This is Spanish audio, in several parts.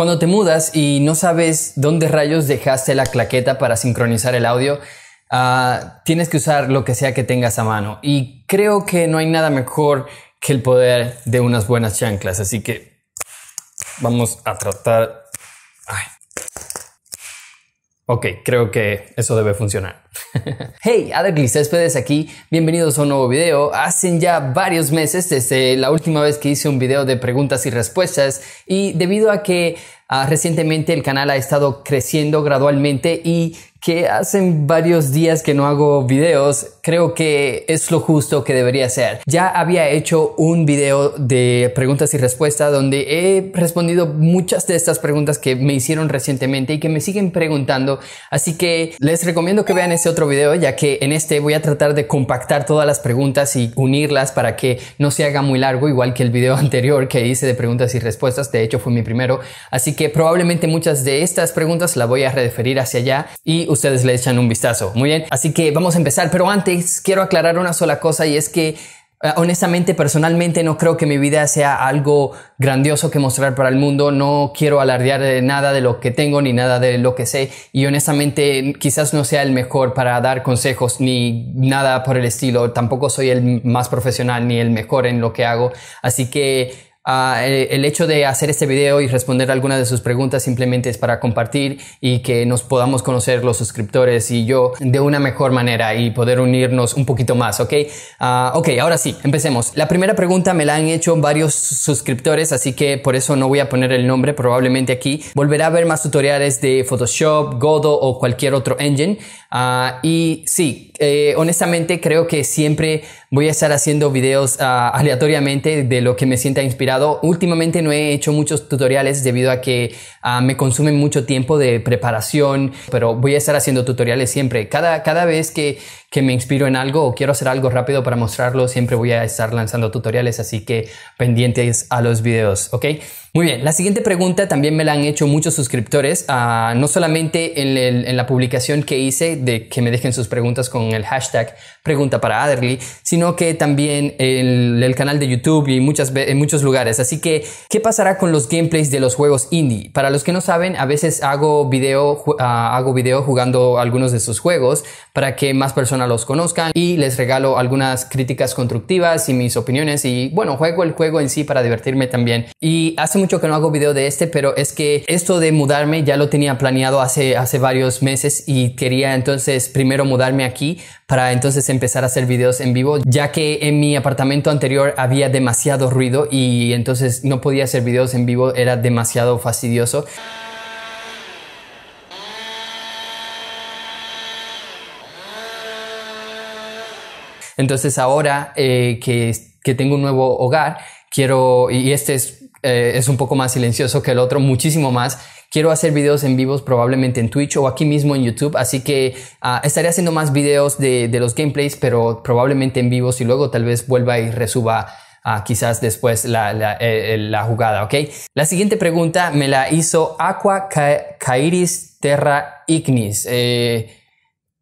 Cuando te mudas y no sabes dónde rayos dejaste la claqueta para sincronizar el audio, ah, tienes que usar lo que sea que tengas a mano. Y creo que no hay nada mejor que el poder de unas buenas chanclas. Así que vamos a tratar... Ok, creo que eso debe funcionar. hey, Adderly Céspedes aquí, bienvenidos a un nuevo video. Hacen ya varios meses desde la última vez que hice un video de preguntas y respuestas y debido a que ah, recientemente el canal ha estado creciendo gradualmente y que hacen varios días que no hago videos, creo que es lo justo que debería ser. Ya había hecho un video de preguntas y respuestas donde he respondido muchas de estas preguntas que me hicieron recientemente y que me siguen preguntando, así que les recomiendo que vean otro video, ya que en este voy a tratar de compactar todas las preguntas y unirlas para que no se haga muy largo, igual que el video anterior que hice de preguntas y respuestas, de hecho fue mi primero, así que probablemente muchas de estas preguntas las voy a referir hacia allá y ustedes le echan un vistazo, muy bien, así que vamos a empezar, pero antes quiero aclarar una sola cosa y es que Ah, honestamente, personalmente, no creo que mi vida sea algo grandioso que mostrar para el mundo. No quiero alardear de nada de lo que tengo ni nada de lo que sé. Y honestamente, quizás no sea el mejor para dar consejos ni nada por el estilo. Tampoco soy el más profesional ni el mejor en lo que hago. Así que Ah, el, hecho de hacer este video y responder algunas de sus preguntas simplemente es para compartir y que nos podamos conocer los suscriptores y yo de una mejor manera y poder unirnos un poquito más, ¿ok? Ah, ok, ahora sí, empecemos. La primera pregunta me la han hecho varios suscriptores, así que por eso no voy a poner el nombre probablemente aquí. Volverá a ver más tutoriales de Photoshop, Godot o cualquier otro engine. Ah, y sí, eh, honestamente creo que siempre voy a estar haciendo videos aleatoriamente de lo que me sienta inspirado Últimamente no he hecho muchos tutoriales debido a que ah, me consumen mucho tiempo de preparación, pero voy a estar haciendo tutoriales siempre. Cada, cada vez que, que me inspiro en algo o quiero hacer algo rápido para mostrarlo, siempre voy a estar lanzando tutoriales, así que pendientes a los videos, ¿ok? Muy bien, la siguiente pregunta también me la han hecho muchos suscriptores, ah, no solamente en, la publicación que hice de que me dejen sus preguntas con el hashtag pregunta para Adderley, sino que también en el canal de YouTube y muchas, en muchos lugares. Así que, ¿qué pasará con los gameplays de los juegos indie? Para los que no saben, a veces hago video, ah, hago video jugando algunos de sus juegos para que más personas los conozcan y les regalo algunas críticas constructivas y mis opiniones y bueno, juego el juego en sí para divertirme también. Y hace mucho que no hago video de este, pero es que esto de mudarme ya lo tenía planeado hace, hace varios meses y quería entonces primero mudarme aquí para entonces empezar a hacer videos en vivo, ya que en mi apartamento anterior había demasiado ruido y entonces no podía hacer videos en vivo, era demasiado fastidioso. Entonces ahora eh, que, que tengo un nuevo hogar, quiero, y este es eh, es un poco más silencioso que el otro, muchísimo más. Quiero hacer videos en vivos probablemente en Twitch o aquí mismo en YouTube, así que ah, estaré haciendo más videos de, los gameplays, pero probablemente en vivos y luego tal vez vuelva y resuba ah, quizás después eh, la, jugada, ¿ok? La siguiente pregunta me la hizo Aqua Terra Ignis. Eh,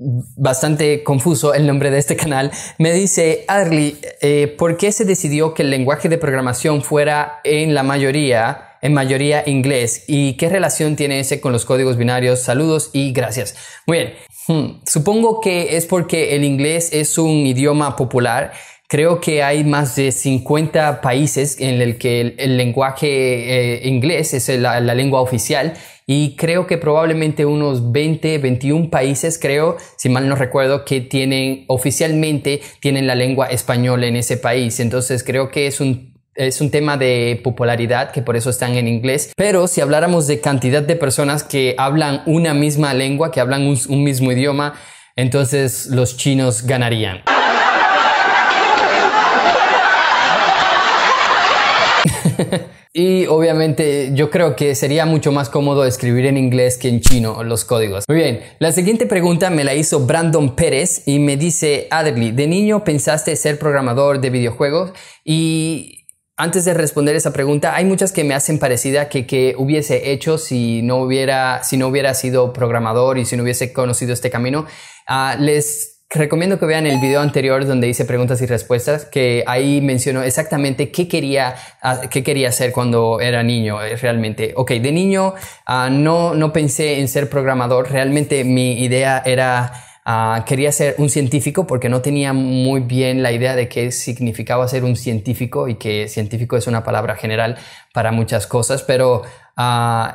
bastante confuso el nombre de este canal, me dice, Adley, eh, ¿por qué se decidió que el lenguaje de programación fuera en la mayoría, en mayoría inglés? ¿Y qué relación tiene ese con los códigos binarios? Saludos y gracias. Muy bien, hmm, supongo que es porque el inglés es un idioma popular. Creo que hay más de 50 países en el que el, lenguaje eh, inglés es la lengua oficial y creo que probablemente unos 20, 21 países, creo, si mal no recuerdo, que tienen oficialmente tienen la lengua española en ese país. Entonces creo que es un es un tema de popularidad que por eso están en inglés, pero si habláramos de cantidad de personas que hablan una misma lengua, que hablan un, un mismo idioma, entonces los chinos ganarían. Y obviamente yo creo que sería mucho más cómodo escribir en inglés que en chino los códigos. Muy bien, la siguiente pregunta me la hizo Brandon Pérez y me dice, Adley, ¿de niño pensaste ser programador de videojuegos? Y antes de responder esa pregunta, hay muchas que me hacen parecida que, hubiese hecho si no hubiera, si no hubiera sido programador y si no hubiese conocido este camino. Ah, les Recomiendo que vean el video anterior donde hice preguntas y respuestas, que ahí mencionó exactamente qué quería, ah, qué quería hacer cuando era niño eh, realmente. Ok, de niño ah, no, no pensé en ser programador, realmente mi idea era... Ah, quería ser un científico porque no tenía muy bien la idea de qué significaba ser un científico y que científico es una palabra general para muchas cosas, pero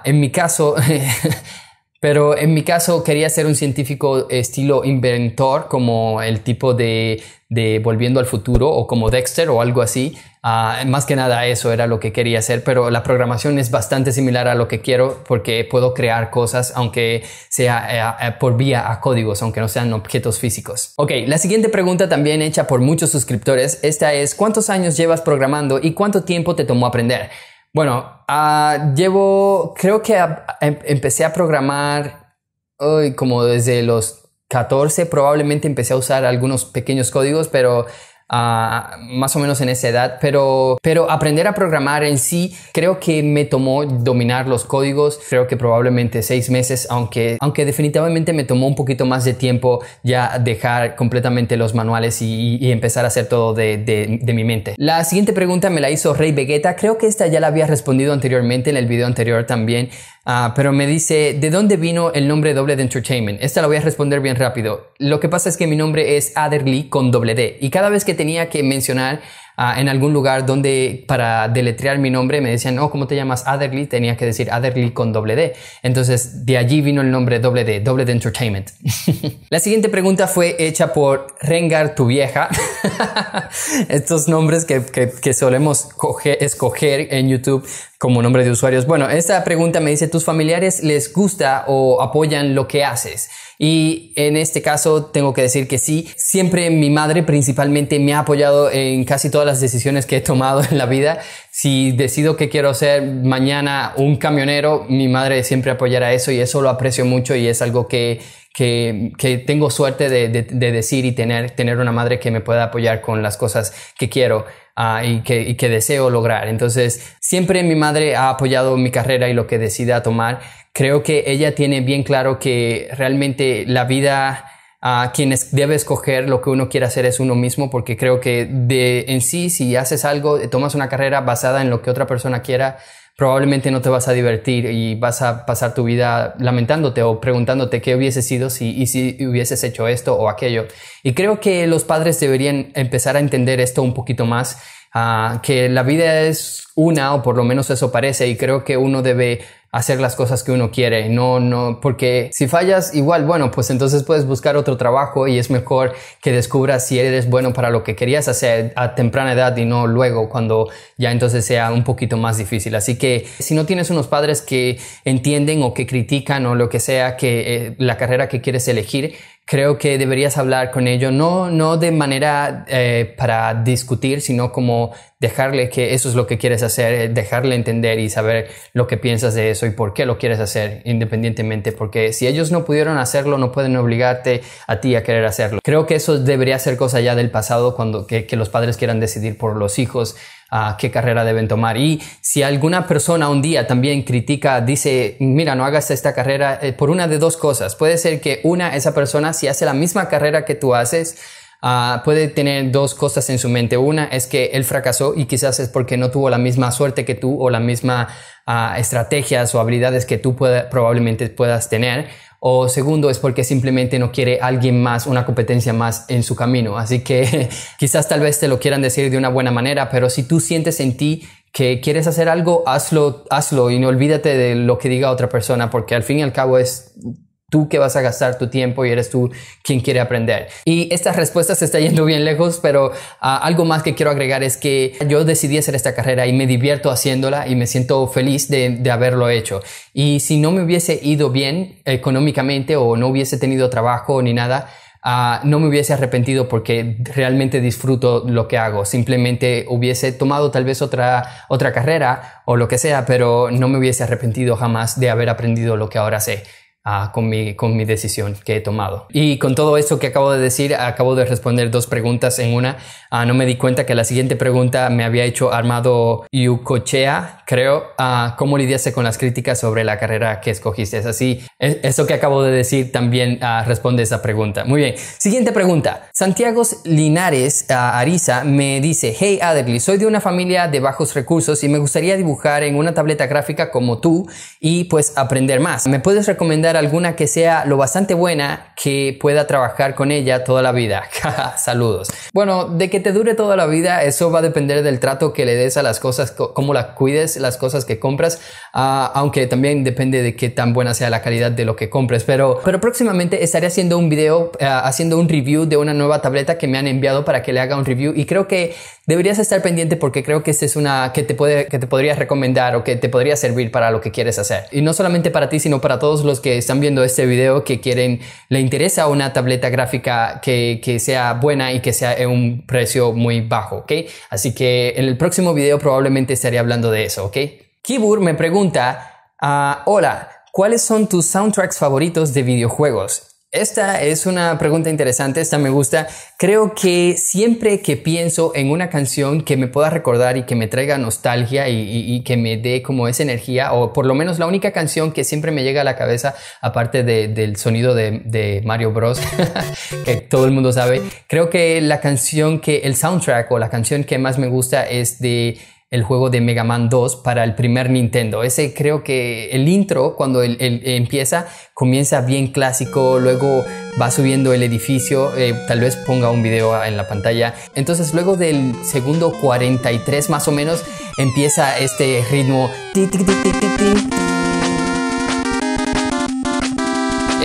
en mi caso Pero en mi caso quería ser un científico estilo inventor, como el tipo de, de Volviendo al Futuro o como Dexter o algo así. Ah, más que nada eso era lo que quería hacer, pero la programación es bastante similar a lo que quiero porque puedo crear cosas aunque sea eh, eh, por vía a códigos, aunque no sean objetos físicos. Ok, la siguiente pregunta también hecha por muchos suscriptores, esta es ¿cuántos años llevas programando y cuánto tiempo te tomó aprender? Bueno, ah, llevo, creo que em, empecé a programar como desde los 14, probablemente empecé a usar algunos pequeños códigos, pero más o menos en esa edad, pero, pero aprender a programar en sí creo que me tomó dominar los códigos, creo que probablemente seis meses, aunque, aunque definitivamente me tomó un poquito más de tiempo ya dejar completamente los manuales y, empezar a hacer todo de, de, mi mente. La siguiente pregunta me la hizo Rey Vegeta, creo que esta ya la había respondido anteriormente en el video anterior también. Ah, pero me dice, ¿de dónde vino el nombre doble de Entertainment? Esta la voy a responder bien rápido. Lo que pasa es que mi nombre es Adderley con doble D. Y cada vez que tenía que mencionar Ah, en algún lugar donde para deletrear mi nombre me decían, oh, ¿cómo te llamas? Aderly tenía que decir Aderly con doble D. Entonces de allí vino el nombre doble D, doble D Entertainment. la siguiente pregunta fue hecha por Rengar tu vieja. Estos nombres que, solemos escoger en YouTube como nombre de usuarios. Bueno, esta pregunta me dice, ¿tus familiares les gusta o apoyan lo que haces? Y en este caso tengo que decir que sí, siempre mi madre principalmente me ha apoyado en casi todas las decisiones que he tomado en la vida. Si decido que quiero ser mañana un camionero, mi madre siempre apoyará eso y eso lo aprecio mucho y es algo que, tengo suerte de, decir y tener, tener una madre que me pueda apoyar con las cosas que quiero. Ah, y, que, que deseo lograr. Entonces, siempre mi madre ha apoyado mi carrera y lo que decida tomar. Creo que ella tiene bien claro que realmente la vida a ah, quienes debe escoger lo que uno quiere hacer es uno mismo, porque creo que de en sí, si haces algo, tomas una carrera basada en lo que otra persona quiera, probablemente no te vas a divertir y vas a pasar tu vida lamentándote o preguntándote qué hubiese sido si, y si hubieses hecho esto o aquello. Y creo que los padres deberían empezar a entender esto un poquito más, ah, que la vida es una, o por lo menos eso parece, y creo que uno debe hacer las cosas que uno quiere, no, no, porque si fallas igual, bueno, pues entonces puedes buscar otro trabajo y es mejor que descubras si eres bueno para lo que querías hacer a temprana edad y no luego cuando ya entonces sea un poquito más difícil. Así que si no tienes unos padres que entienden o que critican o lo que sea que eh, la carrera que quieres elegir, creo que deberías hablar con ellos, no, no de manera eh, para discutir, sino como dejarle que eso es lo que quieres hacer, eh, dejarle entender y saber lo que piensas de eso y por qué lo quieres hacer independientemente, porque si ellos no pudieron hacerlo, no pueden obligarte a ti a querer hacerlo. Creo que eso debería ser cosa ya del pasado cuando que los padres quieran decidir por los hijos, qué carrera deben tomar. Y si alguna persona un día también critica, dice, mira, no hagas esta carrera eh, por una de dos cosas. Puede ser que una, esa persona, si hace la misma carrera que tú haces, ah, puede tener dos cosas en su mente. Una es que él fracasó y quizás es porque no tuvo la misma suerte que tú o la misma ah, estrategias o habilidades que tú probablemente puedas tener o segundo es porque simplemente no quiere alguien más, una competencia más en su camino. Así que quizás tal vez te lo quieran decir de una buena manera, pero si tú sientes en ti que quieres hacer algo, hazlo, hazlo y no olvídate de lo que diga otra persona, porque al fin y al cabo es tú que vas a gastar tu tiempo y eres tú quien quiere aprender. Y estas respuestas se está yendo bien lejos, pero ah, algo más que quiero agregar es que yo decidí hacer esta carrera y me divierto haciéndola y me siento feliz de, haberlo hecho. Y si no me hubiese ido bien económicamente o no hubiese tenido trabajo ni nada, ah, no me hubiese arrepentido porque realmente disfruto lo que hago. Simplemente hubiese tomado tal vez otra, otra carrera o lo que sea, pero no me hubiese arrepentido jamás de haber aprendido lo que ahora sé. Ah, con, mi, con mi decisión que he tomado. Y con todo eso que acabo de decir, acabo de responder dos preguntas en una. Ah, no me di cuenta que la siguiente pregunta me había hecho Armado Yucochea, creo. Uh, ¿Cómo lidiaste con las críticas sobre la carrera que escogiste? Es así, eso que acabo de decir también responde esa pregunta. Muy bien. Siguiente pregunta. Santiago Linares Ariza me dice, hey Adderley, soy de una familia de bajos recursos y me gustaría dibujar en una tableta gráfica como tú y pues aprender más. ¿Me puedes recomendar alguna que sea lo bastante buena que pueda trabajar con ella toda la vida. Saludos. Bueno, de que te dure toda la vida, eso va a depender del trato que le des a las cosas, cómo la cuides, las cosas que compras, ah, aunque también depende de qué tan buena sea la calidad de lo que compres. Pero, pero próximamente estaré haciendo un video, ah, haciendo un review de una nueva tableta que me han enviado para que le haga un review y creo que deberías estar pendiente porque creo que esta es una que te, puede, que te podría recomendar o que te podría servir para lo que quieres hacer. Y no solamente para ti, sino para todos los que están viendo este video que quieren, le interesa una tableta gráfica que, sea buena y que sea en un precio muy bajo, ¿ok? Así que en el próximo video probablemente estaré hablando de eso, ¿ok? Kibur me pregunta, ah, hola, ¿cuáles son tus soundtracks favoritos de videojuegos? Esta es una pregunta interesante, esta me gusta. Creo que siempre que pienso en una canción que me pueda recordar y que me traiga nostalgia y, que me dé como esa energía, o por lo menos la única canción que siempre me llega a la cabeza, aparte del sonido de Mario Bros, que todo el mundo sabe, creo que la canción que, el soundtrack o la canción que más me gusta es de el juego de Mega Man 2 para el primer Nintendo. Ese creo que el intro, cuando el, empieza, comienza bien clásico, luego va subiendo el edificio, eh, tal vez ponga un video en la pantalla. Entonces luego del segundo 43 más o menos empieza este ritmo.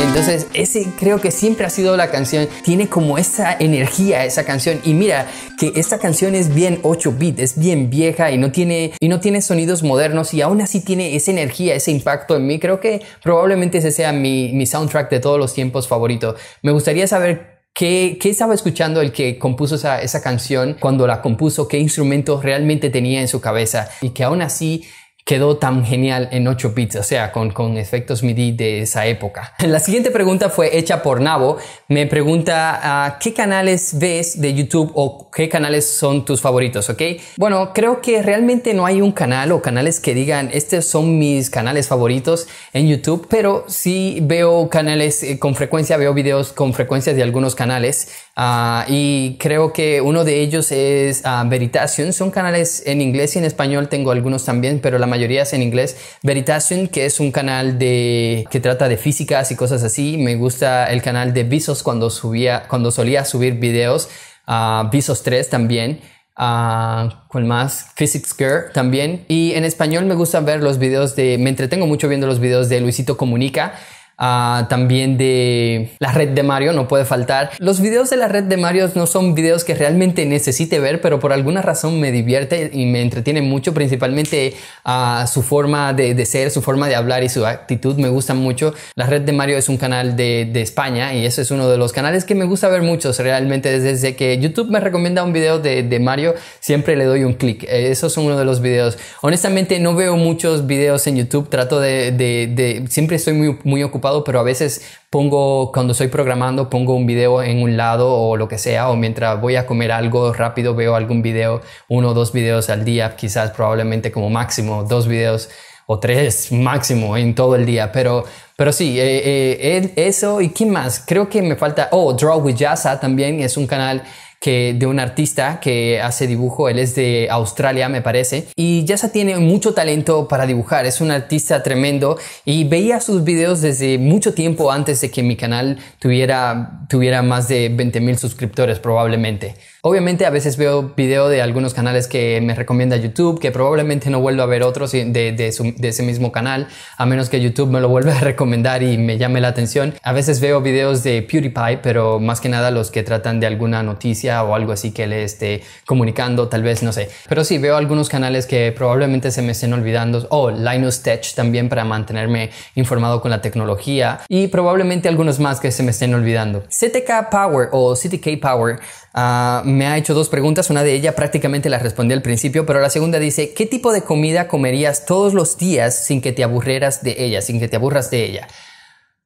Entonces, ese creo que siempre ha sido la canción. Tiene como esa energía esa canción. Y mira que esta canción es bien 8 bit, es bien vieja y no tiene, y no tiene sonidos modernos y aún así tiene esa energía, ese impacto en mí. Creo que probablemente ese sea mi, soundtrack de todos los tiempos favorito. Me gustaría saber ¿Qué, estaba escuchando el que compuso esa, esa, canción cuando la compuso? ¿Qué instrumentos realmente tenía en su cabeza? Y que aún así quedó tan genial en 8 bits, o sea, con, con efectos MIDI de esa época. La siguiente pregunta fue hecha por nabo Me pregunta, a ah, ¿qué canales ves de YouTube o qué canales son tus favoritos? ¿Ok? Bueno, creo que realmente no hay un canal o canales que digan, estos son mis canales favoritos en YouTube, pero sí veo canales eh, con frecuencia, veo videos con frecuencia de algunos canales. Ah, y creo que uno de ellos es uh, Son canales en inglés y en español, tengo algunos también, pero la mayoría en inglés. Veritasium, que es un canal de, que trata de físicas y cosas así. Me gusta el canal de Visos cuando subía, cuando solía subir videos. a Visos 3 también. Ah, con más? Physics Girl también. Y en español me gusta ver los videos de, me entretengo mucho viendo los videos de Luisito Comunica. Ah, también de la red de Mario, no puede faltar. Los videos de la red de Mario no son videos que realmente necesite ver, pero por alguna razón me divierte y me entretiene mucho, principalmente a ah, su forma de, ser, su forma de hablar y su actitud me gustan mucho. La red de Mario es un canal de, España y eso es uno de los canales que me gusta ver muchos realmente. Desde que YouTube me recomienda un video de, Mario, siempre le doy un clic. Eso esos son uno de los videos. Honestamente no veo muchos videos en YouTube, trato de, siempre estoy muy, muy ocupado pero a veces pongo, cuando estoy programando, pongo un video en un lado o lo que sea, o mientras voy a comer algo rápido veo algún video, uno o dos videos al día, quizás probablemente como máximo, dos videos o tres máximo en todo el día, pero, pero sí, eh, eh, eh, eso y qué más, creo que me falta, oh, Draw with Jazza también es un canal que de un artista que hace dibujo, él es de Australia me parece, y ya se tiene mucho talento para dibujar, es un artista tremendo y veía sus videos desde mucho tiempo antes de que mi canal tuviera, tuviera más de 20 mil suscriptores probablemente. Obviamente a veces veo video de algunos canales que me recomienda YouTube, que probablemente no vuelvo a ver otros de, ese mismo canal, a menos que YouTube me lo vuelva a recomendar y me llame la atención. A veces veo videos de PewDiePie, pero más que nada los que tratan de alguna noticia o algo así que le esté comunicando, tal vez, no sé. Pero sí, veo algunos canales que probablemente se me estén olvidando. O oh, Linus Tech también para mantenerme informado con la tecnología y probablemente algunos más que se me estén olvidando. CTK Power o CTK Power Ah, me ha hecho dos preguntas, una de ellas prácticamente la respondí al principio, pero la segunda dice, ¿qué tipo de comida comerías todos los días sin que te aburrieras de ella, sin que te aburras de ella?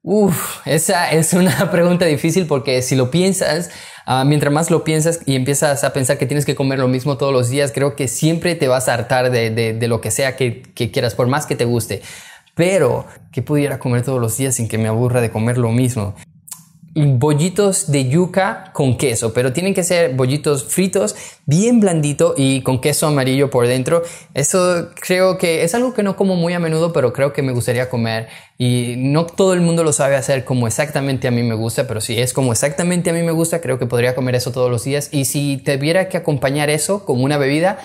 Uf, esa es una pregunta difícil porque si lo piensas, ah, mientras más lo piensas y empiezas a pensar que tienes que comer lo mismo todos los días, creo que siempre te vas a hartar de, lo que sea que, que quieras, por más que te guste. Pero, ¿qué pudiera comer todos los días sin que me aburra de comer lo mismo? bollitos de yuca con queso, pero tienen que ser bollitos fritos, bien blandito y con queso amarillo por dentro. Eso creo que es algo que no como muy a menudo, pero creo que me gustaría comer. Y no todo el mundo lo sabe hacer como exactamente a mí me gusta, pero si es como exactamente a mí me gusta, creo que podría comer eso todos los días. Y si te viera que acompañar eso con una bebida,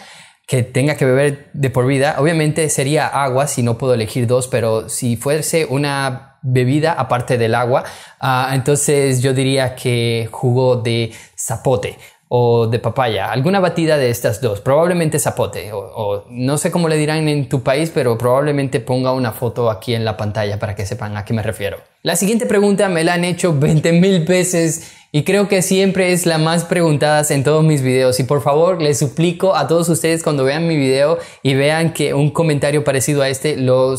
que tenga que beber de por vida, obviamente sería agua si no puedo elegir dos, pero si fuese una bebida aparte del agua, ah, entonces yo diría que jugo de zapote o de papaya, alguna batida de estas dos, probablemente zapote, o, o, no sé cómo le dirán en tu país, pero probablemente ponga una foto aquí en la pantalla para que sepan a qué me refiero. La siguiente pregunta me la han hecho 20 mil veces y creo que siempre es la más preguntada en todos mis videos. Y por favor, les suplico a todos ustedes cuando vean mi video y vean que un comentario parecido a este lo,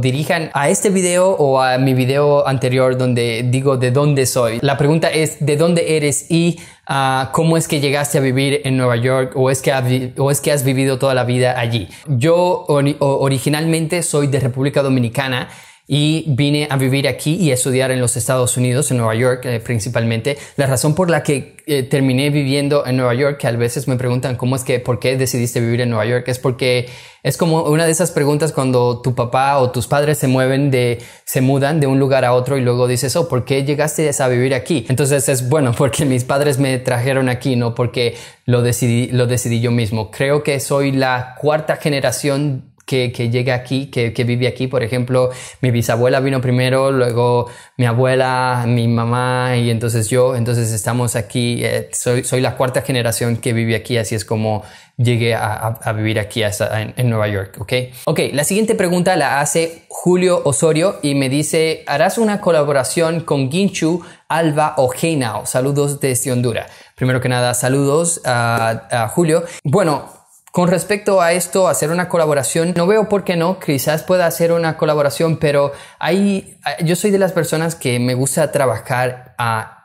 dirijan a este video o a mi video anterior donde digo de dónde soy. La pregunta es de dónde eres y ah, cómo es que llegaste a vivir en Nueva York o es que, es que has vivido toda la vida allí. Yo originalmente soy de República Dominicana y vine a vivir aquí y a estudiar en los Estados Unidos, en Nueva York eh, principalmente. La razón por la que eh, terminé viviendo en Nueva York, que a veces me preguntan cómo es que, por qué decidiste vivir en Nueva York, es porque es como una de esas preguntas cuando tu papá o tus padres se mueven de, se mudan de un lugar a otro y luego dices, oh, ¿por qué llegaste a vivir aquí? Entonces es bueno, porque mis padres me trajeron aquí, no porque lo decidí, lo decidí yo mismo. Creo que soy la cuarta generación que, que llegue aquí, que, vive aquí. Por ejemplo, mi bisabuela vino primero, luego mi abuela, mi mamá y entonces yo. Entonces estamos aquí, eh, soy, soy, la cuarta generación que vive aquí, así es como llegué a, vivir aquí en, Nueva York, ¿ok? Ok, la siguiente pregunta la hace Julio Osorio y me dice, ¿harás una colaboración con Ginchu, Alba o Heinao? Saludos desde Honduras. Primero que nada, saludos a, a Julio. Bueno, con respecto a esto, hacer una colaboración, no veo por qué no, quizás pueda hacer una colaboración, pero ahí, yo soy de las personas que me gusta trabajar a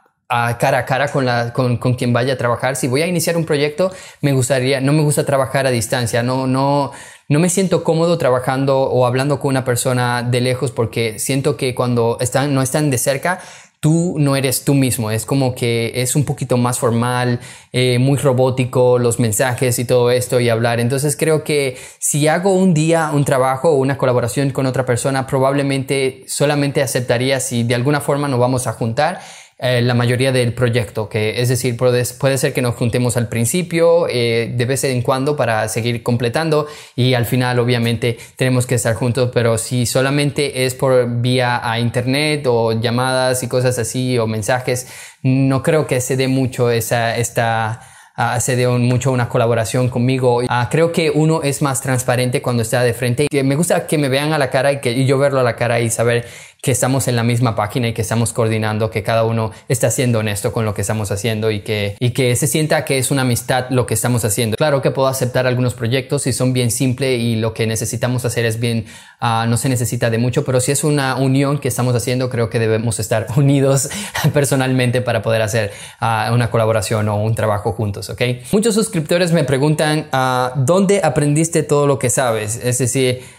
cara a cara con, la, con, con, quien vaya a trabajar. Si voy a iniciar un proyecto, me gustaría, no me gusta trabajar a distancia, no, no, no me siento cómodo trabajando o hablando con una persona de lejos porque siento que cuando están, no están de cerca, tú no eres tú mismo. Es como que es un poquito más formal, eh, muy robótico, los mensajes y todo esto y hablar. Entonces creo que si hago un día un trabajo o una colaboración con otra persona, probablemente solamente aceptaría si de alguna forma nos vamos a juntar eh, la mayoría del proyecto, que es decir, puede, ser que nos juntemos al principio, eh, de vez en cuando para seguir completando y al final obviamente tenemos que estar juntos, pero si solamente es por vía a internet o llamadas y cosas así o mensajes, no creo que se dé mucho esa, esta... Ah, se dé mucho una colaboración conmigo. Ah, creo que uno es más transparente cuando está de frente. Y me gusta que me vean a la cara y que yo verlo a la cara y saber que estamos en la misma página y que estamos coordinando, que cada uno está siendo honesto con lo que estamos haciendo y que, y que se sienta que es una amistad lo que estamos haciendo. Claro que puedo aceptar algunos proyectos si son bien simples y lo que necesitamos hacer es bien, ah, no se necesita de mucho, pero si es una unión que estamos haciendo, creo que debemos estar unidos personalmente para poder hacer ah, una colaboración o un trabajo juntos, ¿ok? Muchos suscriptores me preguntan, ah, ¿dónde aprendiste todo lo que sabes? Es decir,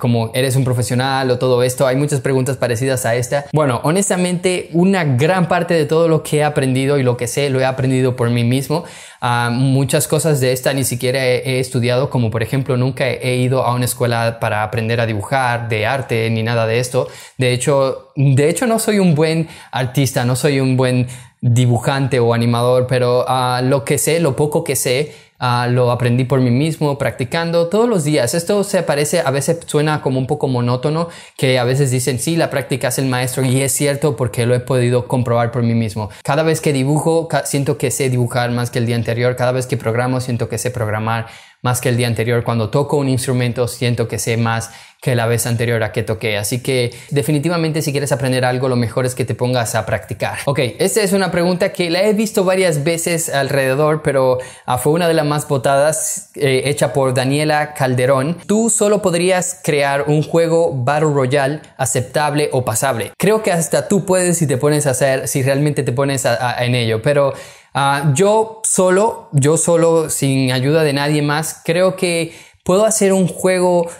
como eres un profesional o todo esto. Hay muchas preguntas parecidas a esta. Bueno, honestamente, una gran parte de todo lo que he aprendido y lo que sé lo he aprendido por mí mismo. Ah, muchas cosas de esta ni siquiera he, estudiado, como por ejemplo, nunca he ido a una escuela para aprender a dibujar, de arte, ni nada de esto. De hecho, de hecho no soy un buen artista, no soy un buen dibujante o animador, pero ah, lo que sé, lo poco que sé, ah, lo aprendí por mí mismo, practicando todos los días. Esto se parece, a veces suena como un poco monótono, que a veces dicen, sí, la práctica es el maestro y es cierto porque lo he podido comprobar por mí mismo. Cada vez que dibujo, siento que sé dibujar más que el día anterior, cada vez que programo, siento que sé programar más que el día anterior. Cuando toco un instrumento siento que sé más que la vez anterior a que toqué. Así que definitivamente si quieres aprender algo, lo mejor es que te pongas a practicar. Ok, esta es una pregunta que la he visto varias veces alrededor, pero ah, fue una de las más votadas eh, hecha por Daniela Calderón. Tú solo podrías crear un juego Battle Royale aceptable o pasable. Creo que hasta tú puedes si te pones a hacer, si realmente te pones en ello, pero... Ah, yo solo, yo solo, sin ayuda de nadie más, creo que puedo hacer un juego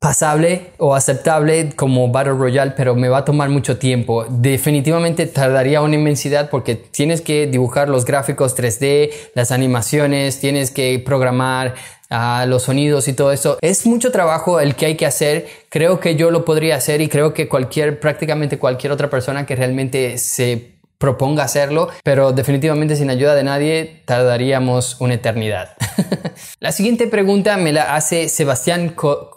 pasable o aceptable como Battle Royale, pero me va a tomar mucho tiempo. Definitivamente tardaría una inmensidad porque tienes que dibujar los gráficos 3D, las animaciones, tienes que programar ah, los sonidos y todo eso. Es mucho trabajo el que hay que hacer. Creo que yo lo podría hacer y creo que cualquier, prácticamente cualquier otra persona que realmente se proponga hacerlo, pero definitivamente sin ayuda de nadie tardaríamos una eternidad. la siguiente pregunta me la hace Sebastián Co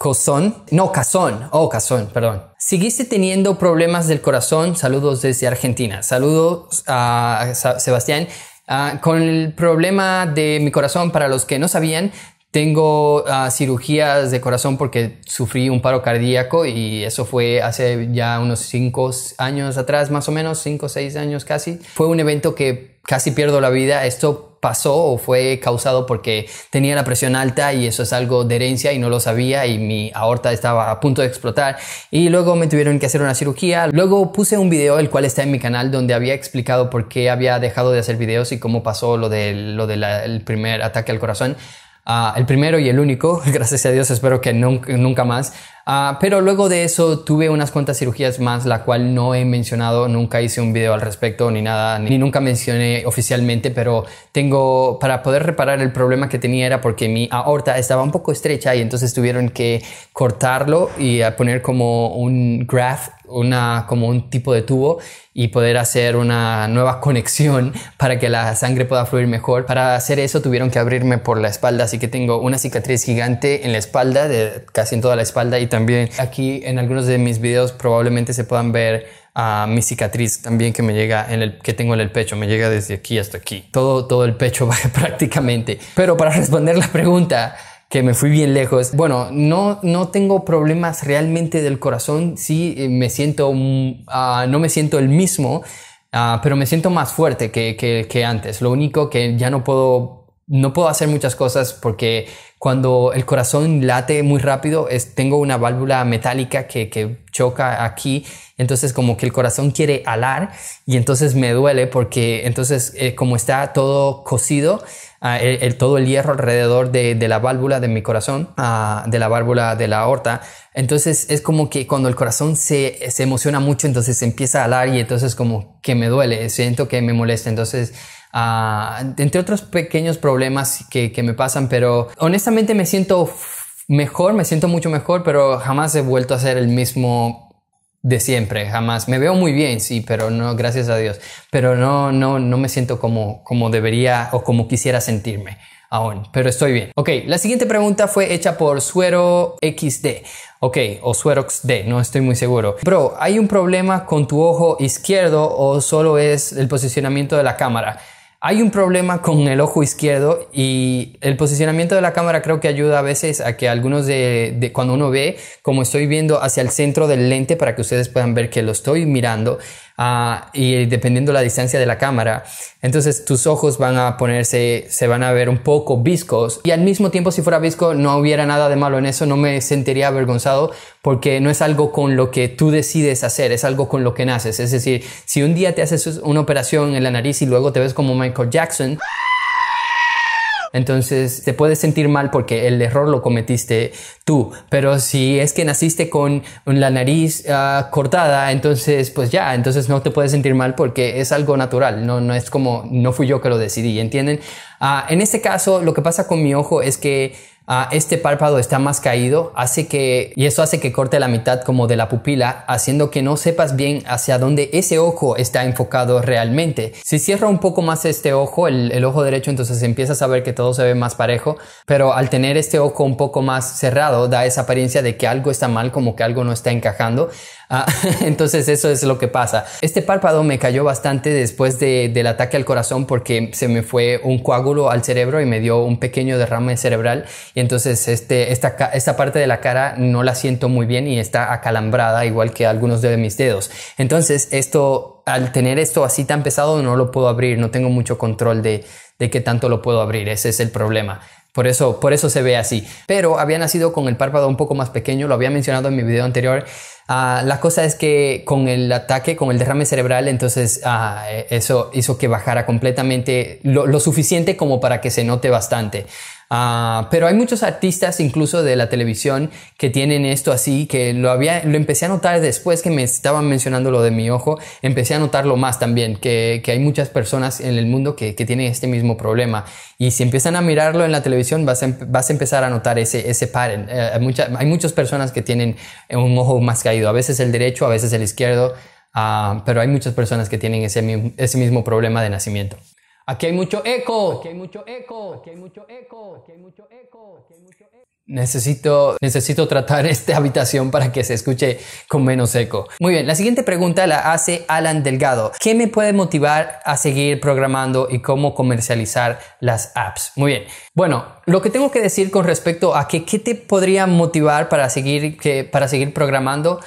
no Cazón, oh Cazón, perdón. siguiste teniendo problemas del corazón? Saludos desde Argentina. Saludos a Sebastián. Ah, con el problema de mi corazón, para los que no sabían, tengo ah, cirugías de corazón porque sufrí un paro cardíaco y eso fue hace ya unos 5 años atrás, más o menos, 5 o 6 años casi. Fue un evento que casi pierdo la vida. Esto pasó o fue causado porque tenía la presión alta y eso es algo de herencia y no lo sabía y mi aorta estaba a punto de explotar y luego me tuvieron que hacer una cirugía. Luego puse un video el cual está en mi canal donde había explicado por qué había dejado de hacer videos y cómo pasó lo del de, lo ah, primer ataque al corazón. Ah, el primero y el único, gracias a Dios, espero que nunca, más. Ah, pero luego de eso tuve unas cuantas cirugías más, la cual no he mencionado, nunca hice un video al respecto ni nada, ni nunca mencioné oficialmente, pero tengo, para poder reparar el problema que tenía era porque mi aorta estaba un poco estrecha y entonces tuvieron que cortarlo y poner como un graft una, como un tipo de tubo y poder hacer una nueva conexión para que la sangre pueda fluir mejor. Para hacer eso tuvieron que abrirme por la espalda, así que tengo una cicatriz gigante en la espalda, de, casi en toda la espalda y también aquí en algunos de mis videos probablemente se puedan ver a ah, mi cicatriz también que me llega en el que tengo en el pecho me llega desde aquí hasta aquí todo todo el pecho prácticamente pero para responder la pregunta que me fui bien lejos. Bueno, no, no tengo problemas realmente del corazón, sí eh, me siento, ah, no me siento el mismo, ah, pero me siento más fuerte que, antes. Lo único que ya no puedo no puedo hacer muchas cosas porque cuando el corazón late muy rápido, tengo una válvula metálica que, choca aquí, entonces como que el corazón quiere alar y entonces me duele porque entonces eh, como está todo cosido, Ah, todo el hierro alrededor de, la válvula de mi corazón, ah, de la válvula de la aorta. Entonces es como que cuando el corazón se, emociona mucho, entonces empieza a alar y entonces como que me duele, siento que me molesta. Entonces ah, entre otros pequeños problemas que, que, me pasan, pero honestamente me siento mejor, me siento mucho mejor, pero jamás he vuelto a ser el mismo de siempre, jamás. Me veo muy bien, sí, pero no, gracias a Dios. Pero no, no, no me siento como, como debería o como quisiera sentirme aún, pero estoy bien. Ok, la siguiente pregunta fue hecha por Suero XD. Ok, o Suerox no estoy muy seguro. Bro, ¿hay un problema con tu ojo izquierdo o solo es el posicionamiento de la cámara? Hay un problema con el ojo izquierdo y el posicionamiento de la cámara creo que ayuda a veces a que algunos de, cuando uno ve, como estoy viendo hacia el centro del lente para que ustedes puedan ver que lo estoy mirando, Ah, y dependiendo la distancia de la cámara, entonces tus ojos van a ponerse, se van a ver un poco viscos y al mismo tiempo si fuera visco no hubiera nada de malo en eso, no me sentiría avergonzado porque no es algo con lo que tú decides hacer, es algo con lo que naces, es decir, si un día te haces una operación en la nariz y luego te ves como Michael Jackson, entonces te puedes sentir mal porque el error lo cometiste tú, pero si es que naciste con la nariz ah, cortada, entonces pues ya, entonces no te puedes sentir mal porque es algo natural, no, no es como no fui yo que lo decidí, ¿entienden? Ah, en este caso lo que pasa con mi ojo es que Ah, este párpado está más caído, hace que, y eso hace que corte la mitad como de la pupila, haciendo que no sepas bien hacia dónde ese ojo está enfocado realmente. Si cierra un poco más este ojo, el, ojo derecho, entonces empiezas a ver que todo se ve más parejo, pero al tener este ojo un poco más cerrado, da esa apariencia de que algo está mal, como que algo no está encajando. Ah, entonces eso es lo que pasa. Este párpado me cayó bastante después del ataque al corazón porque se me fue un coágulo al cerebro y me dio un pequeño derrame cerebral y entonces este, esta, parte de la cara no la siento muy bien y está acalambrada igual que algunos de mis dedos. Entonces esto, al tener esto así tan pesado, no lo puedo abrir, no tengo mucho control de, qué tanto lo puedo abrir. Ese es el problema. Por eso, por eso se ve así. Pero había nacido con el párpado un poco más pequeño, lo había mencionado en mi video anterior. Ah, la cosa es que con el ataque, con el derrame cerebral, entonces ah, eso hizo que bajara completamente lo, suficiente como para que se note bastante. Ah, pero hay muchos artistas, incluso de la televisión, que tienen esto así, que lo, había, lo empecé a notar después que me estaban mencionando lo de mi ojo, empecé a notarlo más también, que, hay muchas personas en el mundo que, tienen este mismo problema. Y si empiezan a mirarlo en la televisión, vas a, empezar a notar ese, ese pattern. Eh, hay, muchas personas que tienen un ojo más caído, a veces el derecho, a veces el izquierdo. Ah, pero hay muchas personas que tienen ese mismo problema de nacimiento. Aquí hay mucho eco. Aquí hay mucho eco. Aquí hay mucho eco. Aquí hay mucho eco. Necesito, necesito tratar esta habitación para que se escuche con menos eco. Muy bien, la siguiente pregunta la hace Alan Delgado. ¿Qué me puede motivar a seguir programando y cómo comercializar las apps? Muy bien. Bueno, lo que tengo que decir con respecto a que qué te podría motivar para seguir, que, para seguir programando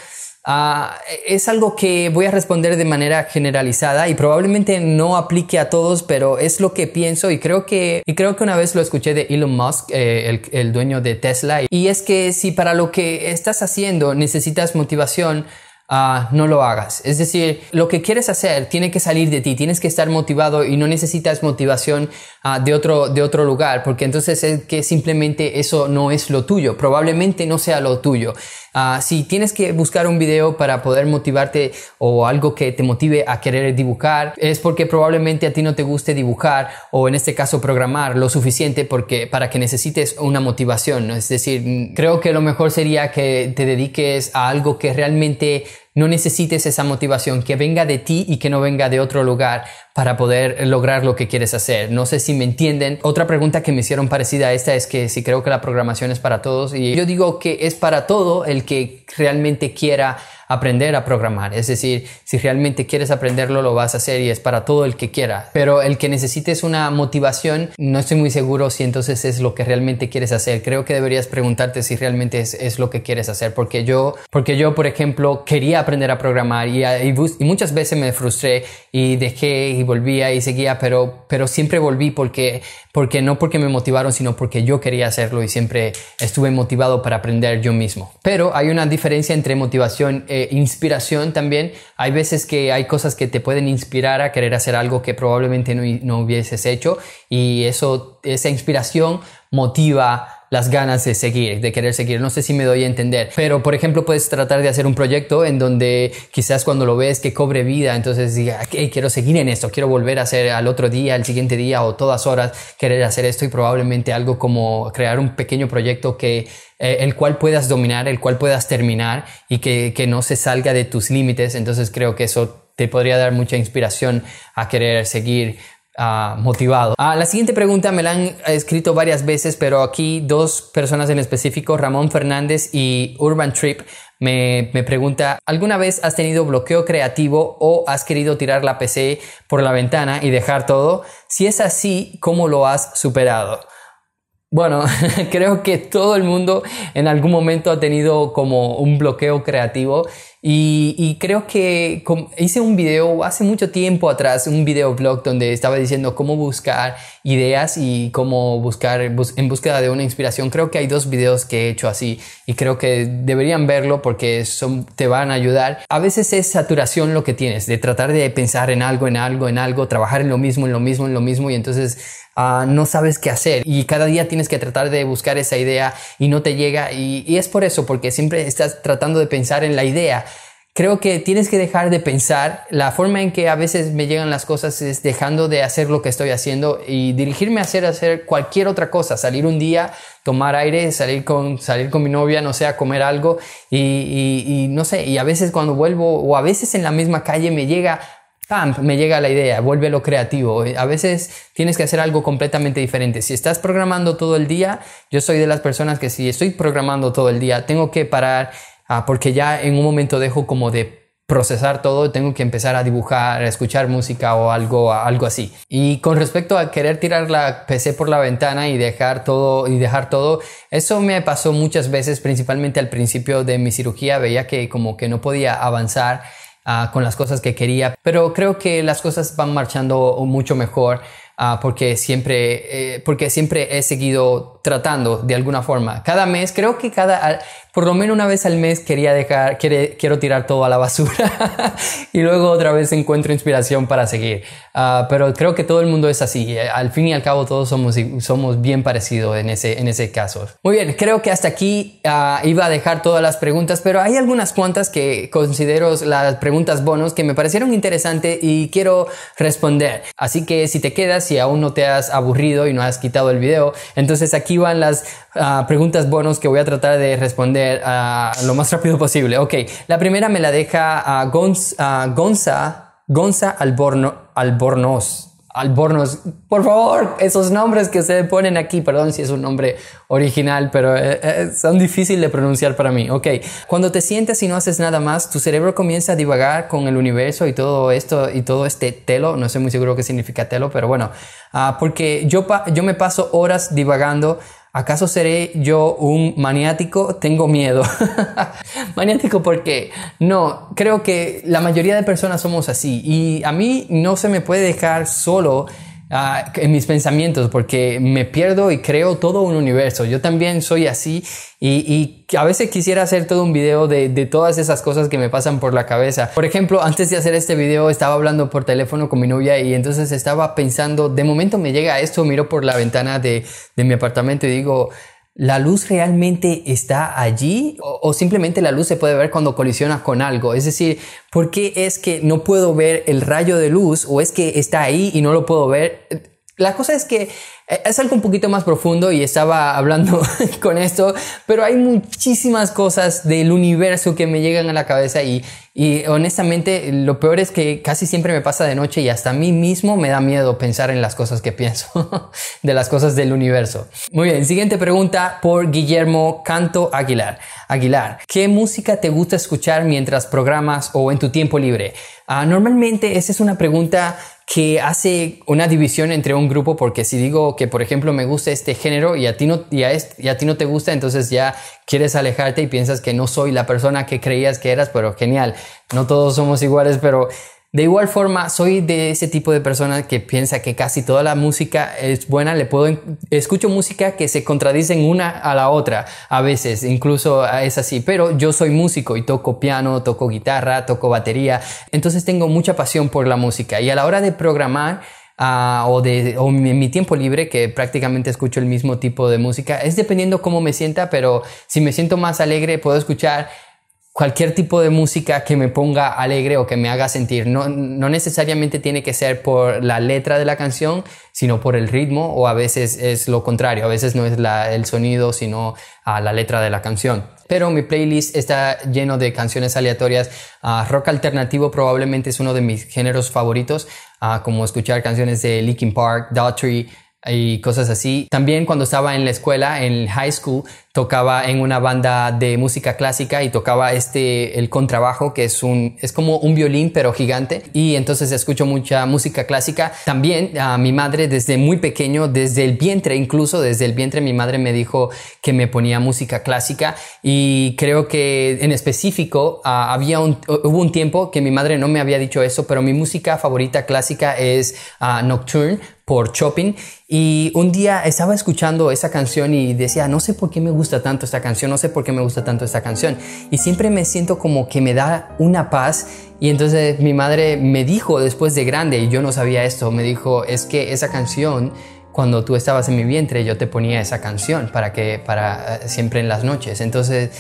Ah. es algo que voy a responder de manera generalizada y probablemente no aplique a todos, pero es lo que pienso y creo que, y creo que una vez lo escuché de Elon Musk, eh, el dueño de Tesla, y es que si para lo que estás haciendo necesitas motivación, Ah, no lo hagas. Es decir, lo que quieres hacer tiene que salir de ti, tienes que estar motivado y no necesitas motivación ah, de, otro, de otro lugar, porque entonces es que simplemente eso no es lo tuyo, probablemente no sea lo tuyo. Ah, si tienes que buscar un video para poder motivarte o algo que te motive a querer dibujar, es porque probablemente a ti no te guste dibujar o en este caso programar lo suficiente porque, para que necesites una motivación. Es decir, mm, creo que lo mejor sería que te dediques a algo que realmente no necesites esa motivación que venga de ti y que no venga de otro lugar para poder lograr lo que quieres hacer. No sé si me entienden. Otra pregunta que me hicieron parecida a esta es que si creo que la programación es para todos y yo digo que es para todo el que realmente quiera aprender a programar. Es decir, si realmente quieres aprenderlo, lo vas a hacer y es para todo el que quiera. Pero el que necesites una motivación, no estoy muy seguro si entonces es lo que realmente quieres hacer. Creo que deberías preguntarte si realmente es, lo que quieres hacer. Porque yo, porque yo, por ejemplo, quería aprender a programar y, muchas veces me frustré y dejé y volvía y seguía, pero, pero siempre volví porque, porque no porque me motivaron, sino porque yo quería hacerlo y siempre estuve motivado para aprender yo mismo. Pero hay una diferencia entre motivación e inspiración también. Hay veces que hay cosas que te pueden inspirar a querer hacer algo que probablemente no, hubieses hecho y eso, esa inspiración motiva las ganas de seguir, de querer seguir. No sé si me doy a entender, pero por ejemplo puedes tratar de hacer un proyecto en donde quizás cuando lo ves que cobre vida, entonces diga, que ah, quiero seguir en esto, quiero volver a hacer al otro día, al siguiente día o todas horas querer hacer esto y probablemente algo como crear un pequeño proyecto que eh, el cual puedas dominar, el cual puedas terminar y que, no se salga de tus límites. Entonces creo que eso te podría dar mucha inspiración a querer seguir ah, motivado. a ah, la siguiente pregunta me la han escrito varias veces, pero aquí dos personas en específico, Ramón Fernández y Urban Trip, me, me, pregunta, ¿alguna vez has tenido bloqueo creativo o has querido tirar la PC por la ventana y dejar todo? Si es así, ¿cómo lo has superado? Bueno, creo que todo el mundo en algún momento ha tenido como un bloqueo creativo y, creo que hice un video hace mucho tiempo atrás, un videoblog donde estaba diciendo cómo buscar ideas y cómo buscar en búsqueda de una inspiración. Creo que hay dos videos que he hecho así y creo que deberían verlo porque son, te van a ayudar. A veces es saturación lo que tienes, de tratar de pensar en algo, en algo, en algo, trabajar en lo mismo, en lo mismo, en lo mismo y entonces ah, no sabes qué hacer y cada día tienes que tratar de buscar esa idea y no te llega y, es por eso, porque siempre estás tratando de pensar en la idea Creo que tienes que dejar de pensar. La forma en que a veces me llegan las cosas es dejando de hacer lo que estoy haciendo y dirigirme a hacer, cualquier otra cosa. Salir un día, tomar aire, salir con, salir con mi novia, no sé, a comer algo. Y, y no sé, y a veces cuando vuelvo o a veces en la misma calle me llega ¡pam! me llega la idea, vuelve lo creativo. A veces tienes que hacer algo completamente diferente. Si estás programando todo el día, yo soy de las personas que si estoy programando todo el día, tengo que parar Ah, porque ya en un momento dejo como de procesar todo, tengo que empezar a dibujar, a escuchar música o algo, algo así. Y con respecto a querer tirar la PC por la ventana y dejar todo, y dejar todo, eso me pasó muchas veces, principalmente al principio de mi cirugía, veía que como que no podía avanzar ah, con las cosas que quería, pero creo que las cosas van marchando mucho mejor. Ah, porque, siempre, eh, porque siempre he seguido tratando de alguna forma. Cada mes, creo que cada, por lo menos una vez al mes quería dejar, quiero tirar todo a la basura y luego otra vez encuentro inspiración para seguir. Ah, pero creo que todo el mundo es así. Eh, al fin y al cabo todos somos, somos bien parecidos en ese, en ese caso. Muy bien, creo que hasta aquí ah, iba a dejar todas las preguntas, pero hay algunas cuantas que considero las preguntas bonos. que me parecieron interesantes y quiero responder. Así que si te quedas si aún no te has aburrido y no has quitado el video. Entonces aquí van las ah, preguntas bonos que voy a tratar de responder ah, lo más rápido posible. Ok, la primera me la deja ah, Gonza, Gonza Alborno, Albornoz. Albornoz. Por favor, esos nombres que se ponen aquí, perdón si es un nombre original, pero eh, eh, son difíciles de pronunciar para mí. Ok, cuando te sientes y no haces nada más, tu cerebro comienza a divagar con el universo y todo esto y todo este telo, no sé muy seguro qué significa telo, pero bueno, ah, porque yo, yo me paso horas divagando ¿Acaso seré yo un maniático? Tengo miedo. maniático porque no, creo que la mayoría de personas somos así y a mí no se me puede dejar solo Ah, en mis pensamientos porque me pierdo y creo todo un universo. Yo también soy así y, a veces quisiera hacer todo un video de, todas esas cosas que me pasan por la cabeza. Por ejemplo, antes de hacer este video estaba hablando por teléfono con mi novia y entonces estaba pensando, de momento me llega esto, miro por la ventana de, de mi apartamento y digo, ¿La luz realmente está allí o, simplemente la luz se puede ver cuando colisiona con algo? Es decir, ¿por qué es que no puedo ver el rayo de luz o es que está ahí y no lo puedo ver? La cosa es que eh, es algo un poquito más profundo y estaba hablando con esto, pero hay muchísimas cosas del universo que me llegan a la cabeza y, y honestamente, lo peor es que casi siempre me pasa de noche y hasta a mí mismo me da miedo pensar en las cosas que pienso, de las cosas del universo. Muy bien, siguiente pregunta por Guillermo Canto Aguilar. Aguilar, ¿qué música te gusta escuchar mientras programas o en tu tiempo libre? Ah, normalmente esa es una pregunta que hace una división entre un grupo porque si digo que por ejemplo me gusta este género y a ti no, ti no te gusta, entonces ya quieres alejarte y piensas que no soy la persona que creías que eras, pero genial, no todos somos iguales, pero de igual forma, soy de ese tipo de persona que piensa que casi toda la música es buena. Le puedo escucho música que se contradicen una a la otra. A veces, incluso es así. Pero yo soy músico y toco piano, toco guitarra, toco batería. Entonces tengo mucha pasión por la música. Y a la hora de programar, ah, o, de, o mi, mi, tiempo libre, que prácticamente escucho el mismo tipo de música. Es dependiendo cómo me sienta, pero si me siento más alegre, puedo escuchar cualquier tipo de música que me ponga alegre o que me haga sentir. No, necesariamente tiene que ser por la letra de la canción, sino por el ritmo o a veces es lo contrario, a veces no es el sonido, sino a ah, la letra de la canción. Pero mi playlist está lleno de canciones aleatorias. Ah, rock alternativo probablemente es uno de mis géneros favoritos, ah, como escuchar canciones de Linkin Park, Daughtry, y cosas así. También cuando estaba en la escuela, en high school, tocaba en una banda de música clásica y tocaba este, el contrabajo, que es un, es como un violín, pero gigante. Y entonces escucho mucha música clásica. También a mi madre desde muy pequeño, desde el vientre, incluso desde el vientre, mi madre me dijo que me ponía música clásica. Y creo que en específico ah, había un, hubo un tiempo que mi madre no me había dicho eso, pero mi música favorita clásica es ah, Nocturne por Chopin. Y un día estaba escuchando esa canción y decía, no sé por qué me gusta tanto esta canción, no sé por qué me gusta tanto esta canción. Y siempre me siento como que me da una paz. Y entonces mi madre me dijo después de grande, y yo no sabía esto, me dijo, es que esa canción, cuando tú estabas en mi vientre, yo te ponía esa canción para que, para eh, siempre en las noches. Entonces